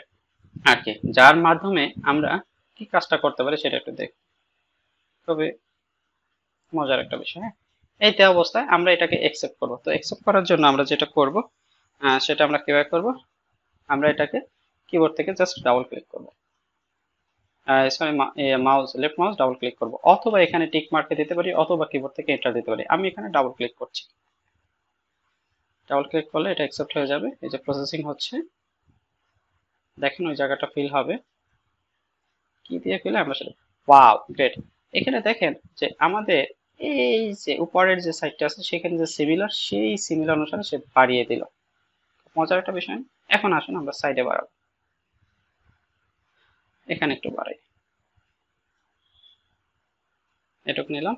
আর কি যার মাধ্যমে আমরা কি কাজটা করতে পারি সেটা একটু দেখ খুবই মজার একটা বিষয় হ্যাঁ এই অবস্থায় আমরা এটাকে অ্যাকসেপ্ট করব তো অ্যাকসেপ্ট করার জন্য আমরা যেটা করব সেটা আমরা কিভাবে করব আমরা এটাকে কিবোর্ড থেকে জাস্ট ডাবল ক্লিক করব sorry mouse left mouse double click করব অথবা এখানে টিক মার্কে দিতে পারি অথবা কিবোর্ড থেকে এন্টার দিতে পারি আমি এখানে ডাবল ক্লিক করছি ডাবল ক্লিক করলে এটা অ্যাকসেপ্ট হয়ে যাবে এই যে প্রসেসিং হচ্ছে দেখেন ওই জায়গাটা ফিল হবে কি দিয়ে ফিল আমরা সেটা ওয়াও গ্রেট এখানে দেখেন যে আমাদের এই যে উপরের যে সাইডটা আছে সেখানে যে সিমিলার সেই সিমিলার অনুসারে সে বাড়িয়ে দিল মজার একটা বিষয় এখন আসুন আমরা সাইডে বাড়াবো এখানে একটু বাড়াই এটুকু নিলাম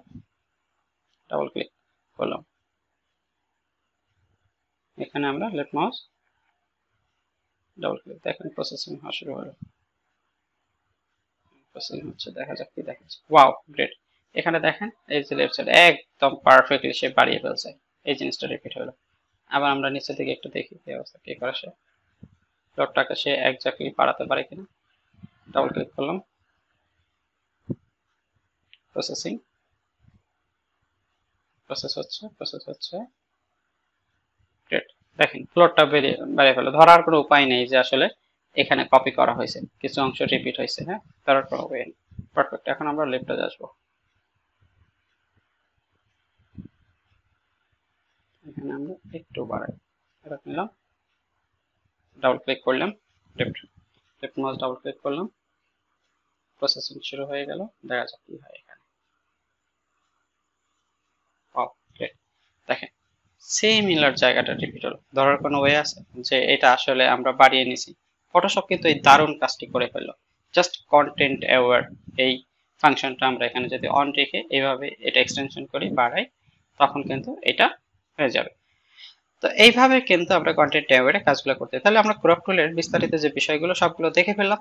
ডাবল ক্লিক করলাম এখানে আমরা লেফট মাউস ডাবল ক্লিক দেখেন প্রসেসিং হওয়া শুরু হলো প্রসেসিং হচ্ছে দেখা যাক কি দেখা যাচ্ছে ওয়াও গ্রেট এখানে দেখেন এই যে লেফট সাইড একদম পারফেক্টলি সে বাড়িয়ে ফেলছে এই জিনিসটা রিপিট হলো আবার আমরা নিচে থেকে একটু দেখি কি অবস্থা কি করে সে ডটটাকে সে একজাক্টলি বাড়াতে পারে কিনা ডাবল ক্লিক করলাম প্রসেসিং প্রসেস হচ্ছে প্রসেস হচ্ছে দেখেন ফ্লোরটা বেরিয়ে বেরিয়ে ফেলো ধরার কোনো উপায় নেই যে আসলে এখানে কপি করা হয়েছে কিছু অংশ রিপিট হয়েছে হ্যাঁ ধরার কোনো উপায় নেই পারফেক্ট এখন আমরা লেফটে আসবো এখানে আমরা একটু বাড়াই এটা নিলাম ডাবল ক্লিক করলাম left left mouse double click করলাম প্রসেসিং শুরু হয়ে গেল দেখা যাক কি হয় এখানে দেখেন সিমিলার জায়গাটা রিপিট হলো ধরার কোনো ওয়ে আছে যে এটা আসলে আমরা বাড়িয়ে নিছি ফটোশপ কিন্তু এই দারুণ কাজটি করে ফেললো জাস্ট কন্টেন্ট অ্যাওয়ার এই ফাংশনটা আমরা এখানে যদি অন রেখে এভাবে এটা এক্সটেনশন করি বাড়াই তখন কিন্তু এটা হয়ে যাবে তো এইভাবে কিন্তু আমরা কন্টেন্ট ট্যাবের কাজগুলো করতে তাহলে আমরা ক্রপ টুলের বিস্তারিত যে বিষয়গুলো সবগুলো দেখে ফেললাম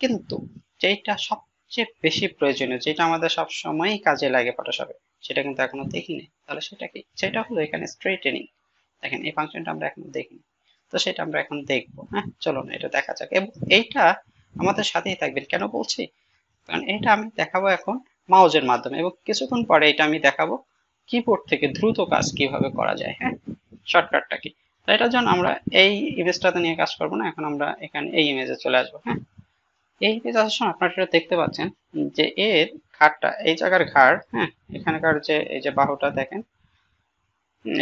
কিন্তু যেটা সবচেয়ে বেশি প্রয়োজনীয় যেটা আমাদের সব সময় কাজে লাগে ফটোশপে সেটা কিন্তু এখনো দেখিনি তাহলে সেটা কি সেটা হলো এখানে স্ট্রেটেনিং দেখেন এই ফাংশনটা আমরা এখনো দেখিনি তো সেটা আমরা এখন দেখব হ্যাঁ চলো না এটা দেখা যাক এবং এইটা আমাদের সাথেই থাকবেন কেন বলছি কারণ এটা আমি দেখাবো এখন মাউজের মাধ্যমে এবং কিছুক্ষণ পরে এটা আমি দেখাবো কিবোর্ড থেকে দ্রুত কাজ কিভাবে করা যায় হ্যাঁ শর্টকাটটা কি এটার জন্য আমরা এই ইমেজটাতে নিয়ে কাজ করব না এখন আমরা এখানে এই ইমেজে চলে আসবো হ্যাঁ এই ইমেজ আসার সময় আপনারা এটা দেখতে পাচ্ছেন যে এর ঘাটটা এই জায়গার ঘাট হ্যাঁ এখানকার যে এই যে বাহুটা দেখেন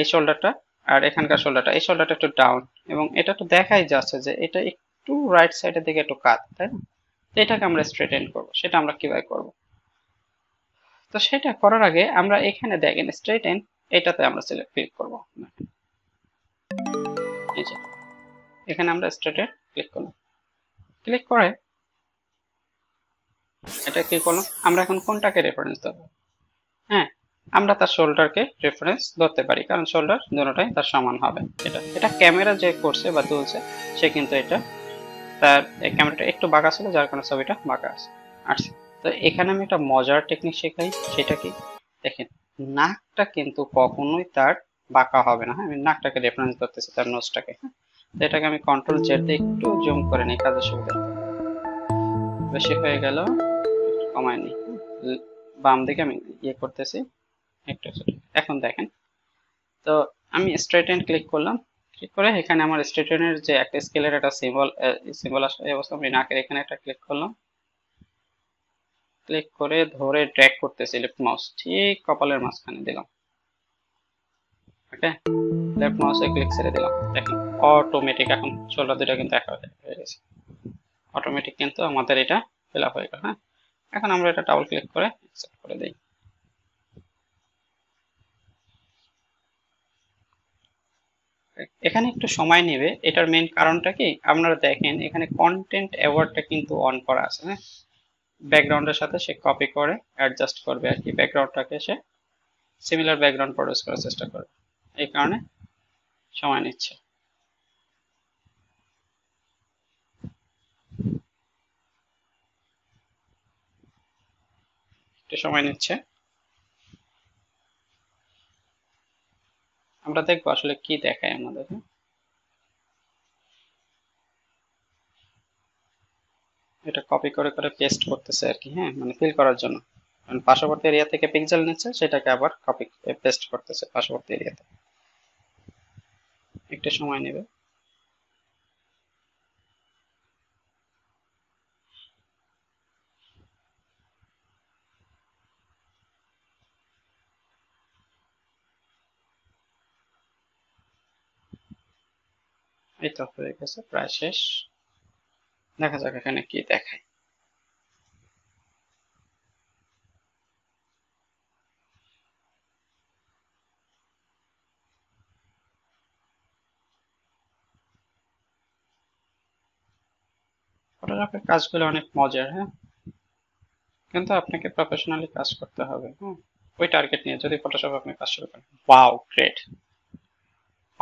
এই শোল্ডারটা আর এখানকার শোল্ডারটা এই শোল্ডারটা একটু ডাউন এবং এটা তো দেখাই যাচ্ছে যে এটা একটু রাইট সাইডের দিকে একটু কাত তাই না এটাকে আমরা স্ট্রেটেন করব সেটা আমরা কিভাবে করব তো সেটা করার আগে আমরা এখানে দেখেন স্ট্রেট এন এটাতে আমরা সিলেক্ট ক্লিক করবো এখানে আমরা স্ট্রেটে ক্লিক করলাম ক্লিক করে এটা কি করলাম আমরা এখন কোনটাকে রেফারেন্স দেব হ্যাঁ আমরা তার শোল্ডারকে রেফারেন্স ধরতে পারি কারণ শোল্ডার দুটোটাই তার সমান হবে এটা এটা ক্যামেরা যে করছে বা তুলছে সে কিন্তু এটা তার ক্যামেরাটা একটু বাঁকা ছিল যার কারণে ছবিটা বাঁকা আছে আসছে তো এখানে আমি একটা মজার টেকনিক শেখাই সেটা কি দেখেন নাকটা কিন্তু কখনোই তার বাঁকা হবে না হ্যাঁ আমি নাকটাকে রেফারেন্স করতেছি তার নোজটাকে হ্যাঁ তো এটাকে আমি কন্ট্রোল চেয়ারতে একটু জুম করে নিই কাজের সুবিধা বেশি হয়ে গেল কমায়নি বাম দিকে আমি ইয়ে করতেছি একটু এখন দেখেন তো আমি স্ট্রেট এন্ড ক্লিক করলাম ক্লিক করে এখানে আমার স্ট্রেট যে একটা স্কেলের একটা সিম্বল সিম্বল আসে অবস্থা আমি নাকের এখানে একটা ক্লিক করলাম ক্লিক করে ধরে ট্র্যাক করতেছি লেফট মাউস ঠিক কপালের মাঝখানে দিলাম ওকে লেফট মাউসে ক্লিক ছেড়ে দিলাম দেখেন অটোমেটিক এখন শোল্ডার দুটো কিন্তু একা হয়ে গেছে অটোমেটিক কিন্তু আমাদের এটা ফিল হয়ে গেল হ্যাঁ এখন আমরা এটা ডাবল ক্লিক করে অ্যাকসেপ্ট করে দিই এখানে একটু সময় নেবে এটার মেন কারণটা কি আপনারা দেখেন এখানে কন্টেন্ট অ্যাওয়ার্ডটা কিন্তু অন করা আছে হ্যাঁ ব্যাকগ্রাউন্ডের সাথে সে কপি করে অ্যাডজাস্ট করবে আর কি ব্যাকগ্রাউন্ডটাকে সে সিমিলার ব্যাকগ্রাউন্ড প্রডিউস করার চেষ্টা করবে এই কারণে সময় নিচ্ছে সময় নিচ্ছে আমরা দেখবো আসলে কি দেখায় আমাদের হ্যাঁ এটা কপি করে করে পেস্ট করতেছে আর কি হ্যাঁ মানে ফিল করার জন্য কারণ পার্শ্ববর্তী এরিয়া থেকে পিক্সেল নিচ্ছে সেটাকে আবার কপি পেস্ট করতেছে পার্শ্ববর্তী এরিয়াতে একটু সময় নেবে এই তো হয়ে গেছে প্রায় শেষ দেখা যাক এখানে কি দেখায় ফটোগ্রাফের কাজগুলো অনেক মজার হ্যাঁ কিন্তু আপনাকে প্রফেশনালি কাজ করতে হবে হ্যাঁ ওই টার্গেট নিয়ে যদি ফটোশপ আপনি কাজ শুরু করেন ওয়াও গ্রেট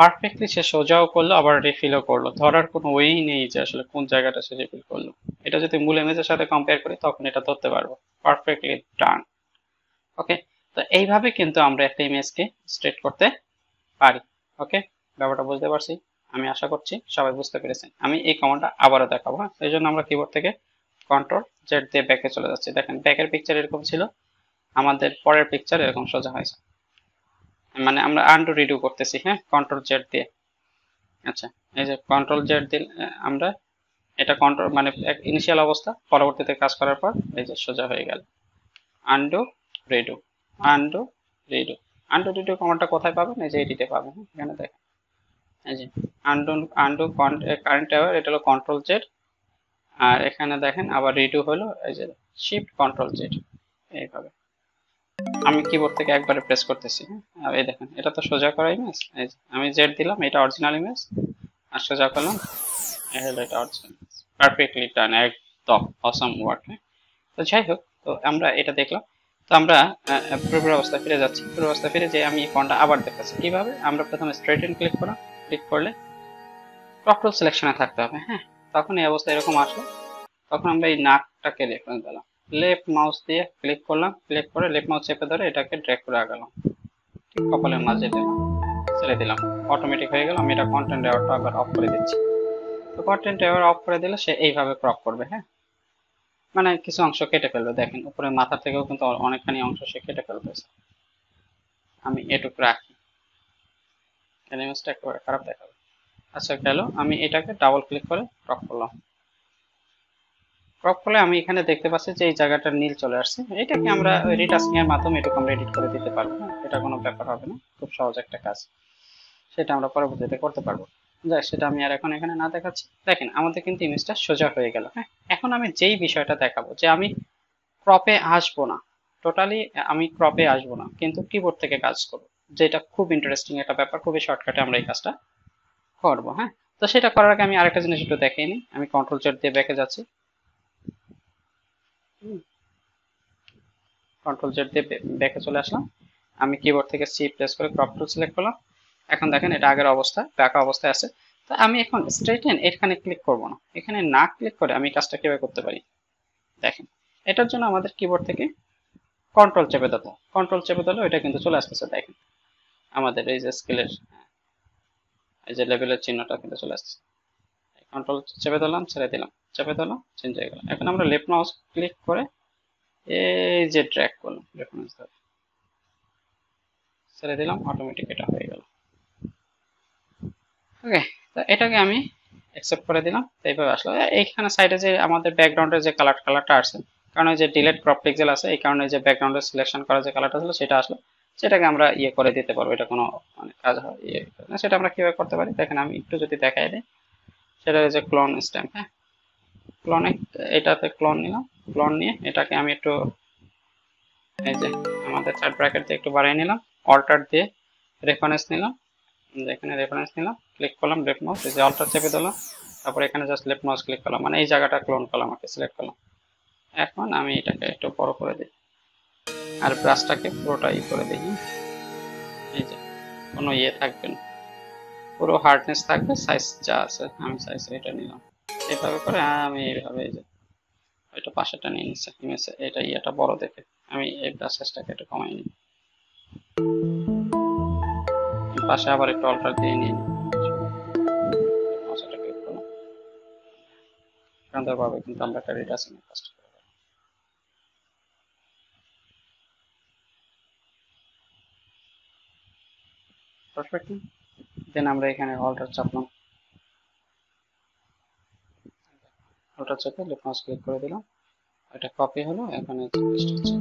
পারফেক্টলি সে সোজাও করলো আবার রিফিলও করলো ধরার কোনো ওয়েই নেই যে আসলে কোন জায়গাটা সে রিফিল করলো এটা যদি মূল ইমেজের সাথে কম্পেয়ার করি তখন এটা ধরতে পারবো পারফেক্টলি ডান ওকে তো এইভাবে কিন্তু আমরা একটা ইমেজকে স্ট্রেট করতে পারি ওকে ব্যাপারটা বুঝতে পারছি আমি আশা করছি সবাই বুঝতে পেরেছেন আমি এই কমান্ডটা আবারও দেখাবো হ্যাঁ এই জন্য আমরা কিবোর্ড থেকে কন্ট্রোল জেড দিয়ে ব্যাকে চলে যাচ্ছি দেখেন ব্যাকের পিকচার এরকম ছিল আমাদের পরের পিকচার এরকম সোজা হয়েছে মানে আমরা আনডু রিডু করতেছি হ্যাঁ কন্ট্রোল জেড দিয়ে আচ্ছা এই যে কন্ট্রোল জেড দিলে আমরা এটা কন্ট্রোল মানে এক ইনিশিয়াল অবস্থা পরবর্তীতে কাজ করার পর এই যে সোজা হয়ে গেল undo redo undo redo undo redo কমান্ডটা কোথায় পাবেন এই যে এটিতে পাবেন হ্যাঁ? এখানে দেখেন এই যে আন্ডু আন্ডু কারেন্ট অ্যাওয়ার এটা হলো কন্ট্রোল জেড আর এখানে দেখেন আবার রিডু হলো এই যে শিফট কন্ট্রোল জেড এইভাবে আমি কিবোর্ড থেকে একবারে প্রেস করতেছি এই দেখেন এটা তো সোজা করা ইমেজ আমি জেড দিলাম এটা অরিজিনাল ইমেজ আর সোজা করলাম এটা অরিজিনাল পারফেক্টলি ডান একদম অসম ওয়ার্ক হ্যাঁ? তো যাই হোক তো আমরা এটা দেখলাম তো আমরা পূর্বের অবস্থা ফিরে যাচ্ছি পুরো অবস্থা ফিরে যে আমি ফোনটা আবার দেখাচ্ছি কিভাবে আমরা প্রথমে স্ট্রেট স্ট্রেটেন ক্লিক করলাম ক্লিক করলে ক্রপ সিলেকশনে থাকতে হবে হ্যাঁ তখন এই অবস্থা এরকম আসলো তখন আমরা এই নাকটাকে রেফারেন্স দিলাম লেফট মাউস দিয়ে ক্লিক করলাম ক্লিক করে লেফট মাউস চেপে ধরে এটাকে ড্র্যাগ করে আগালাম কপালের মাঝে দিলাম ছেড়ে দিলাম অটোমেটিক হয়ে গেল আমি এটা কন্টেন্ট ড্রাইভারটা আবার অফ করে দিচ্ছি তো কন্টেন্ট ড্রাইভার অফ করে দিলে সে এইভাবে ক্রপ করবে হ্যাঁ মানে কিছু অংশ কেটে ফেলবে দেখেন উপরে মাথা থেকেও কিন্তু অনেকখানি অংশ সে কেটে ফেলতেছে আমি এটুকু রাখি ইমেজটা একেবারে খারাপ দেখাবে আচ্ছা গেল আমি এটাকে ডাবল ক্লিক করে ক্রপ করলাম ক্রপ করলে আমি এখানে দেখতে পাচ্ছি যে এই জায়গাটা নীল চলে আসছে এটাকে আমরা রিটাস্কিং এর মাধ্যমে একটু আমরা এডিট করে দিতে পারবো হ্যাঁ, এটা কোনো ব্যাপার হবে না খুব সহজ একটা কাজ সেটা আমরা পরবর্তীতে করতে পারবো যাই সেটা আমি আর এখন এখানে না দেখাচ্ছি দেখেন আমাদের কিন্তু ইমেজটা সোজা হয়ে গেল হ্যাঁ এখন আমি যেই বিষয়টা দেখাবো যে আমি ক্রপে আসবো না টোটালি আমি ক্রপে আসবো না কিন্তু কিবোর্ড থেকে কাজ করব যেটা খুব ইন্টারেস্টিং একটা ব্যাপার খুবই শর্টকাটে আমরা এই কাজটা করবো হ্যাঁ তো সেটা করার আগে আমি আরেকটা জিনিস একটু দেখিয়ে নি আমি কন্ট্রোল জেড দিয়ে ব্যাকে যাচ্ছি কন্ট্রোল জেড দিয়ে ব্যাকে চলে আসলাম আমি কিবোর্ড থেকে সি প্রেস করে ক্রপ টুল সিলেক্ট করলাম এখন দেখেন এটা আগের অবস্থা ব্যাকা অবস্থায় আছে তো আমি এখন স্ট্রেটেন এখানে ক্লিক করব না এখানে না ক্লিক করে আমি কাজটা কিভাবে করতে পারি দেখেন এটার জন্য আমাদের কিবোর্ড থেকে কন্ট্রোল চেপে দেবো কন্ট্রোল চেপে দিলে এটা কিন্তু চলে আসতেছে দেখেন আমাদের এই যে স্কেলের এই যে লেভেলের চিহ্নটা কিন্তু চলে আসছে কন্ট্রোল চেপে দিলাম ছেড়ে দিলাম চাপে দিলাম চেঞ্জ হয়ে গেল এখন আমরা লেফট মাউস ক্লিক করে এই যে ট্র্যাক করলাম রেফারেন্স ধরে ছেড়ে দিলাম অটোমেটিক এটা হয়ে গেল ওকে তো এটাকে আমি অ্যাকসেপ্ট করে দিলাম এইভাবে আসলো এইখানে সাইডে যে আমাদের ব্যাকগ্রাউন্ডের যে কালার কালারটা আসছে কারণ যে ডিলেট ক্রপ পিক্সেল আছে এই কারণে যে ব্যাকগ্রাউন্ডের সিলেকশন করা যে কালারটা ছিল সেটা আসলো সেটাকে আমরা ইয়ে করে দিতে পারবো এটা কোনো মানে কাজ হয় ইয়ে সেটা আমরা কীভাবে করতে পারি দেখেন আমি একটু যদি দেখাই দিই সেটা হচ্ছে ক্লোন স্ট্যাম্প হ্যাঁ ক্লনে এটাতে ক্লন নিলাম ক্লন নিয়ে এটাকে আমি একটু এই যে আমাদের চার ব্র্যাকেট দিয়ে একটু বাড়িয়ে নিলাম অল্টার দিয়ে রেফারেন্স নিলাম এখানে রেফারেন্স নিলাম ক্লিক করলাম লেফট মাউস এই যে অল্টার চেপে দিলাম তারপরে এখানে জাস্ট লেফট মাউস ক্লিক করলাম মানে এই জায়গাটা ক্লোন করলাম আমাকে সিলেক্ট করলাম এখন আমি এটাকে একটু বড় করে দিই আর ব্রাশটাকে পুরোটা ই করে দিই এই যে কোনো ইয়ে থাকবে না পুরো হার্ডনেস থাকবে সাইজ যা আছে আমি সাইজ এটা নিলাম এভাবে করে আমি এইভাবে এই যে এটা পাশেটা নিয়ে নিচ্ছে নিয়েছে এটা ইয়েটা বড় দেখে আমি এই ব্রাসেসটাকে একটু কমাই নিই পাশে আবার একটু অল্টার দিয়ে নিয়ে নিই কিন্তু আমরা একটা কাজটা দেন আমরা এখানে অল্টার চাপলাম ওটা চেপে লেফট মাউস ক্লিক করে দিলাম এটা কপি হলো এখানে পেস্ট হচ্ছে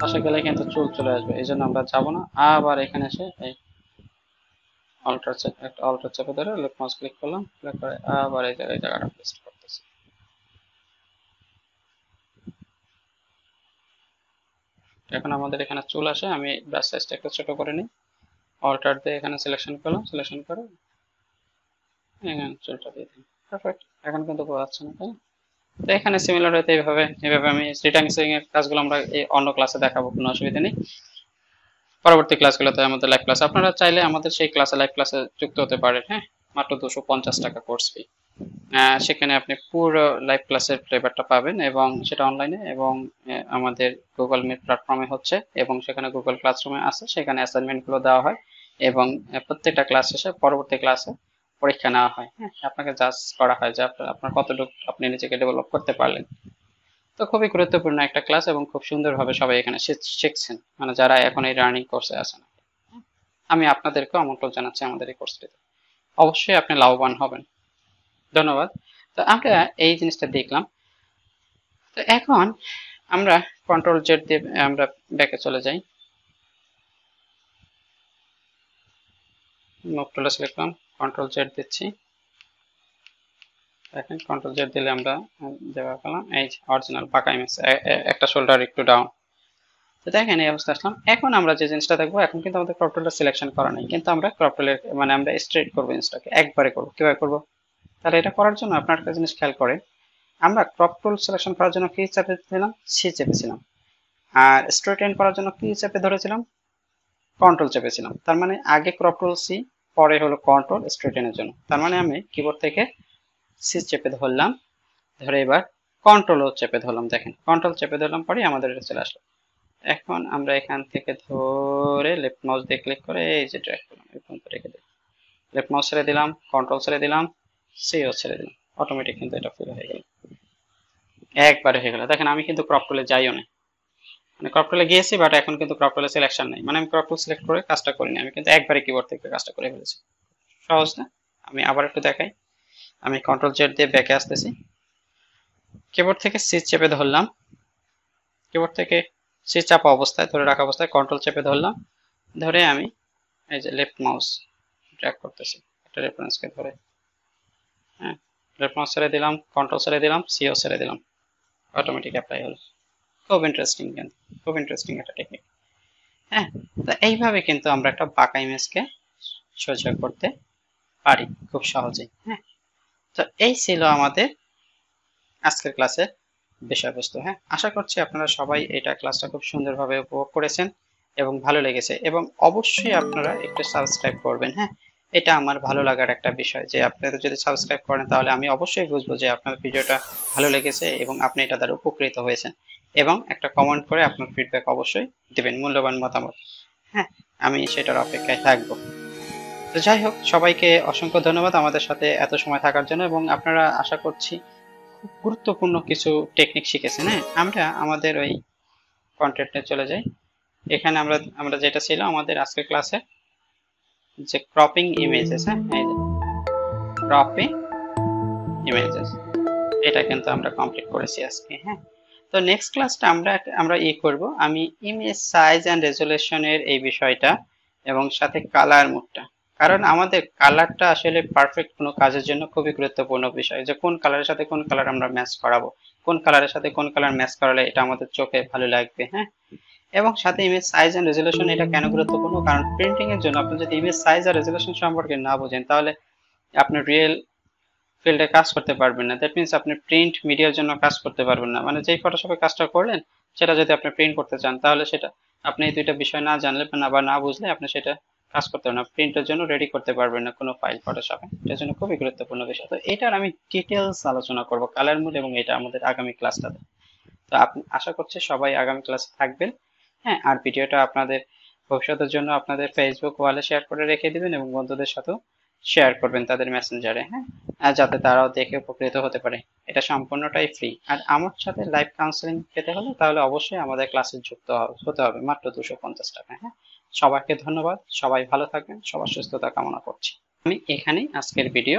পাশে গেলে কিন্তু চুল চলে আসবে এই জন্য আমরা যাব না আবার এখানে এসে এই অল্টার চেপে একটা অল্টার চেপে ধরে লেফট মাউস ক্লিক করলাম ক্লিক করে আবার এই জায়গায় জায়গাটা পেস্ট করতেছি এখন আমাদের এখানে চুল আসে আমি ব্রাশ সাইজটা একটু ছোট করে নিই অল্টার দিয়ে এখানে সিলেকশন করলাম সিলেকশন করে এখানে চুলটা দিয়ে দিই পারফেক্ট এখন কিন্তু করাচ্ছে না তাই তো এখানে সিমিলার হয়তো এইভাবে এইভাবে আমি এর কাজগুলো আমরা এই অন্য ক্লাসে দেখাবো কোনো অসুবিধা নেই পরবর্তী ক্লাসগুলোতে আমাদের লাইভ ক্লাস আপনারা চাইলে আমাদের সেই ক্লাসে লাইভ ক্লাসে যুক্ত হতে পারেন হ্যাঁ মাত্র দুশো পঞ্চাশ টাকা কোর্স ফি সেখানে আপনি পুরো লাইভ ক্লাসের ফ্লেভারটা পাবেন এবং সেটা অনলাইনে এবং আমাদের গুগল মিট প্ল্যাটফর্মে হচ্ছে এবং সেখানে গুগল ক্লাসরুমে আছে সেখানে অ্যাসাইনমেন্টগুলো দেওয়া হয় এবং প্রত্যেকটা ক্লাস শেষে পরবর্তী ক্লাসে পরীক্ষা নেওয়া হয় হ্যাঁ আপনাকে জাজ করা হয় যে আপনার কতটুকু আপনি নিজেকে ডেভেলপ করতে পারলেন তো খুবই গুরুত্বপূর্ণ একটা ক্লাস এবং খুব সুন্দরভাবে সবাই এখানে শিখছেন মানে যারা এখন এই রানিং কোর্সে আছেন আমি আপনাদেরকেও আমন্ত্রণ জানাচ্ছি আমাদের এই কোর্সটিতে অবশ্যই আপনি লাভবান হবেন ধন্যবাদ তো আমরা এই জিনিসটা দেখলাম তো এখন আমরা কন্ট্রোল জেড দিয়ে আমরা ব্যাকে চলে যাই মুভ সিলেক্ট করলাম কন্ট্রোল জেড দিচ্ছি দেখেন কন্ট্রোল জেড দিলে আমরা দেওয়া পেলাম এই অরিজিনাল পাকা ইমেজ একটা শোল্ডার একটু ডাউন তো দেখেন এই অবস্থা আসলাম এখন আমরা যে জিনিসটা দেখবো এখন কিন্তু আমাদের ক্রপ টুলটা সিলেকশন করা নেই কিন্তু আমরা ক্রপ টুলের মানে আমরা স্ট্রেট করবো জিনিসটাকে একবারে করবো কীভাবে করবো তাহলে এটা করার জন্য আপনার একটা জিনিস খেয়াল করেন আমরা ক্রপ টুল সিলেকশন করার জন্য কি দিলাম সি চেপেছিলাম আর স্ট্রেট এন্ড করার জন্য কি চেপে ধরেছিলাম কন্ট্রোল চেপেছিলাম তার মানে আগে ক্রপ টুল সি পরে হলো কন্ট্রোল স্ট্রেট জন্য তার মানে আমি কিবোর্ড থেকে সি চেপে ধরলাম ধরে এবার কন্ট্রোলও চেপে ধরলাম দেখেন কন্ট্রোল চেপে ধরলাম পরে আমাদের এটা চলে আসলো এখন আমরা এখান থেকে ধরে লেফট মাউস দিয়ে ক্লিক করে এই যে ড্র্যাগ করলাম এরকম রেখে দিই লেফট মাউস ছেড়ে দিলাম কন্ট্রোল ছেড়ে দিলাম সিও ছেড়ে দিলাম অটোমেটিক কিন্তু এটা ফিল হয়ে গেল একবারে হয়ে গেল দেখেন আমি কিন্তু ক্রপ টুলে যাইও না মানে ক্রপ টুলে গিয়েছি বাট এখন কিন্তু ক্রপ টুলে সিলেকশন নেই মানে আমি ক্রপ টুল সিলেক্ট করে কাজটা করিনি আমি কিন্তু একবারে কিবোর্ড থেকে কাজটা করে ফেলেছি সহজ না আমি আবার একটু দেখাই আমি কন্ট্রোল জেড দিয়ে ব্যাকে আসতেছি কিবোর্ড থেকে সি চেপে ধরলাম কিবোর্ড থেকে সি চাপা অবস্থায় ধরে রাখা অবস্থায় কন্ট্রোল চেপে ধরলাম ধরে আমি এই যে লেফট মাউস ড্র্যাগ করতেছি একটা রেফারেন্সকে ধরে হ্যাঁ লেফট মাউস ছেড়ে দিলাম কন্ট্রোল ছেড়ে দিলাম সিও ছেড়ে দিলাম অটোমেটিক অ্যাপ্লাই হলো খুব ইন্টারেস্টিং কিন্তু খুব ইন্টারেস্টিং একটা টেকনিক হ্যাঁ তো এইভাবে কিন্তু আমরা একটা বাঁকা ইমেজকে সোজা করতে পারি খুব সহজেই হ্যাঁ তো এই ছিল আমাদের আজকের ক্লাসের বিষয়বস্তু হ্যাঁ আশা করছি আপনারা সবাই এটা ক্লাসটা খুব সুন্দরভাবে উপভোগ করেছেন এবং ভালো লেগেছে এবং অবশ্যই আপনারা একটু সাবস্ক্রাইব করবেন হ্যাঁ এটা আমার ভালো লাগার একটা বিষয় যে আপনারা যদি সাবস্ক্রাইব করেন তাহলে আমি অবশ্যই বুঝবো যে আপনার ভিডিওটা ভালো লেগেছে এবং আপনি এটা দ্বারা উপকৃত হয়েছেন এবং একটা কমেন্ট করে আপনার ফিডব্যাক অবশ্যই দেবেন মূল্যবান মতামত হ্যাঁ আমি সেটার অপেক্ষায় থাকব তো যাই হোক সবাইকে অসংখ্য ধন্যবাদ আমাদের সাথে এত সময় থাকার জন্য এবং আপনারা আশা করছি খুব গুরুত্বপূর্ণ কিছু টেকনিক শিখেছেন হ্যাঁ আমরা আমাদের ওই কন্টেন্টে চলে যাই এখানে আমরা আমরা যেটা ছিল আমাদের আজকের ক্লাসে যে ক্রপিং ইমেজেস হ্যাঁ এই যে ক্রপিং ইমেজেস এটা কিন্তু আমরা কমপ্লিট করেছি আজকে হ্যাঁ তো নেক্সট ক্লাসটা আমরা আমরা ই করব আমি ইমেজ সাইজ অ্যান্ড রেজুলেশনের এই বিষয়টা এবং সাথে কালার মুডটা কারণ আমাদের কালারটা আসলে পারফেক্ট কোনো কাজের জন্য খুবই গুরুত্বপূর্ণ বিষয় যে কোন কালারের সাথে কোন কালার আমরা ম্যাচ করাবো কোন কালারের সাথে কোন কালার ম্যাচ করালে এটা আমাদের চোখে ভালো লাগবে হ্যাঁ এবং সাথে ইমেজ সাইজ অ্যান্ড রেজুলেশন এটা কেন গুরুত্বপূর্ণ কারণ প্রিন্টিং এর জন্য আপনি যদি ইমেজ সাইজ আর রেজুলেশন সম্পর্কে না বোঝেন তাহলে আপনার রিয়েল ফিল্ডে কাজ করতে পারবেন না দ্যাট মিনস আপনি প্রিন্ট মিডিয়ার জন্য কাজ করতে পারবেন না মানে যেই ফটোশপে কাজটা করলেন সেটা যদি আপনি প্রিন্ট করতে চান তাহলে সেটা আপনি এই দুইটা বিষয় না জানলে না বা না বুঝলে আপনি সেটা কাজ করতে পারবেন না প্রিন্টের জন্য রেডি করতে পারবেন না কোনো ফাইল ফটোশপে এটার জন্য খুবই গুরুত্বপূর্ণ বিষয় তো এটার আমি ডিটেলস আলোচনা করব কালার মূল এবং এটা আমাদের আগামী ক্লাসটাতে তো আপনি আশা করছি সবাই আগামী ক্লাসে থাকবেন হ্যাঁ আর ভিডিওটা আপনাদের ভবিষ্যতের জন্য আপনাদের ফেসবুক ওয়ালে শেয়ার করে রেখে দিবেন এবং বন্ধুদের সাথেও শেয়ার করবেন তাদের মেসেঞ্জারে হ্যাঁ আর যাতে তারাও দেখে উপকৃত হতে পারে এটা সম্পূর্ণটাই ফ্রি আর আমার সাথে লাইভ কাউন্সেলিং পেতে হলে তাহলে অবশ্যই আমাদের ক্লাসে যুক্ত হতে হবে মাত্র দুশো পঞ্চাশ টাকা হ্যাঁ সবাইকে ধন্যবাদ সবাই ভালো থাকবেন সবার সুস্থতা কামনা করছি আমি এখানেই আজকের ভিডিও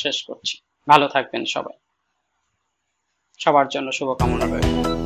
শেষ করছি ভালো থাকবেন সবাই সবার জন্য শুভকামনা রয়েছে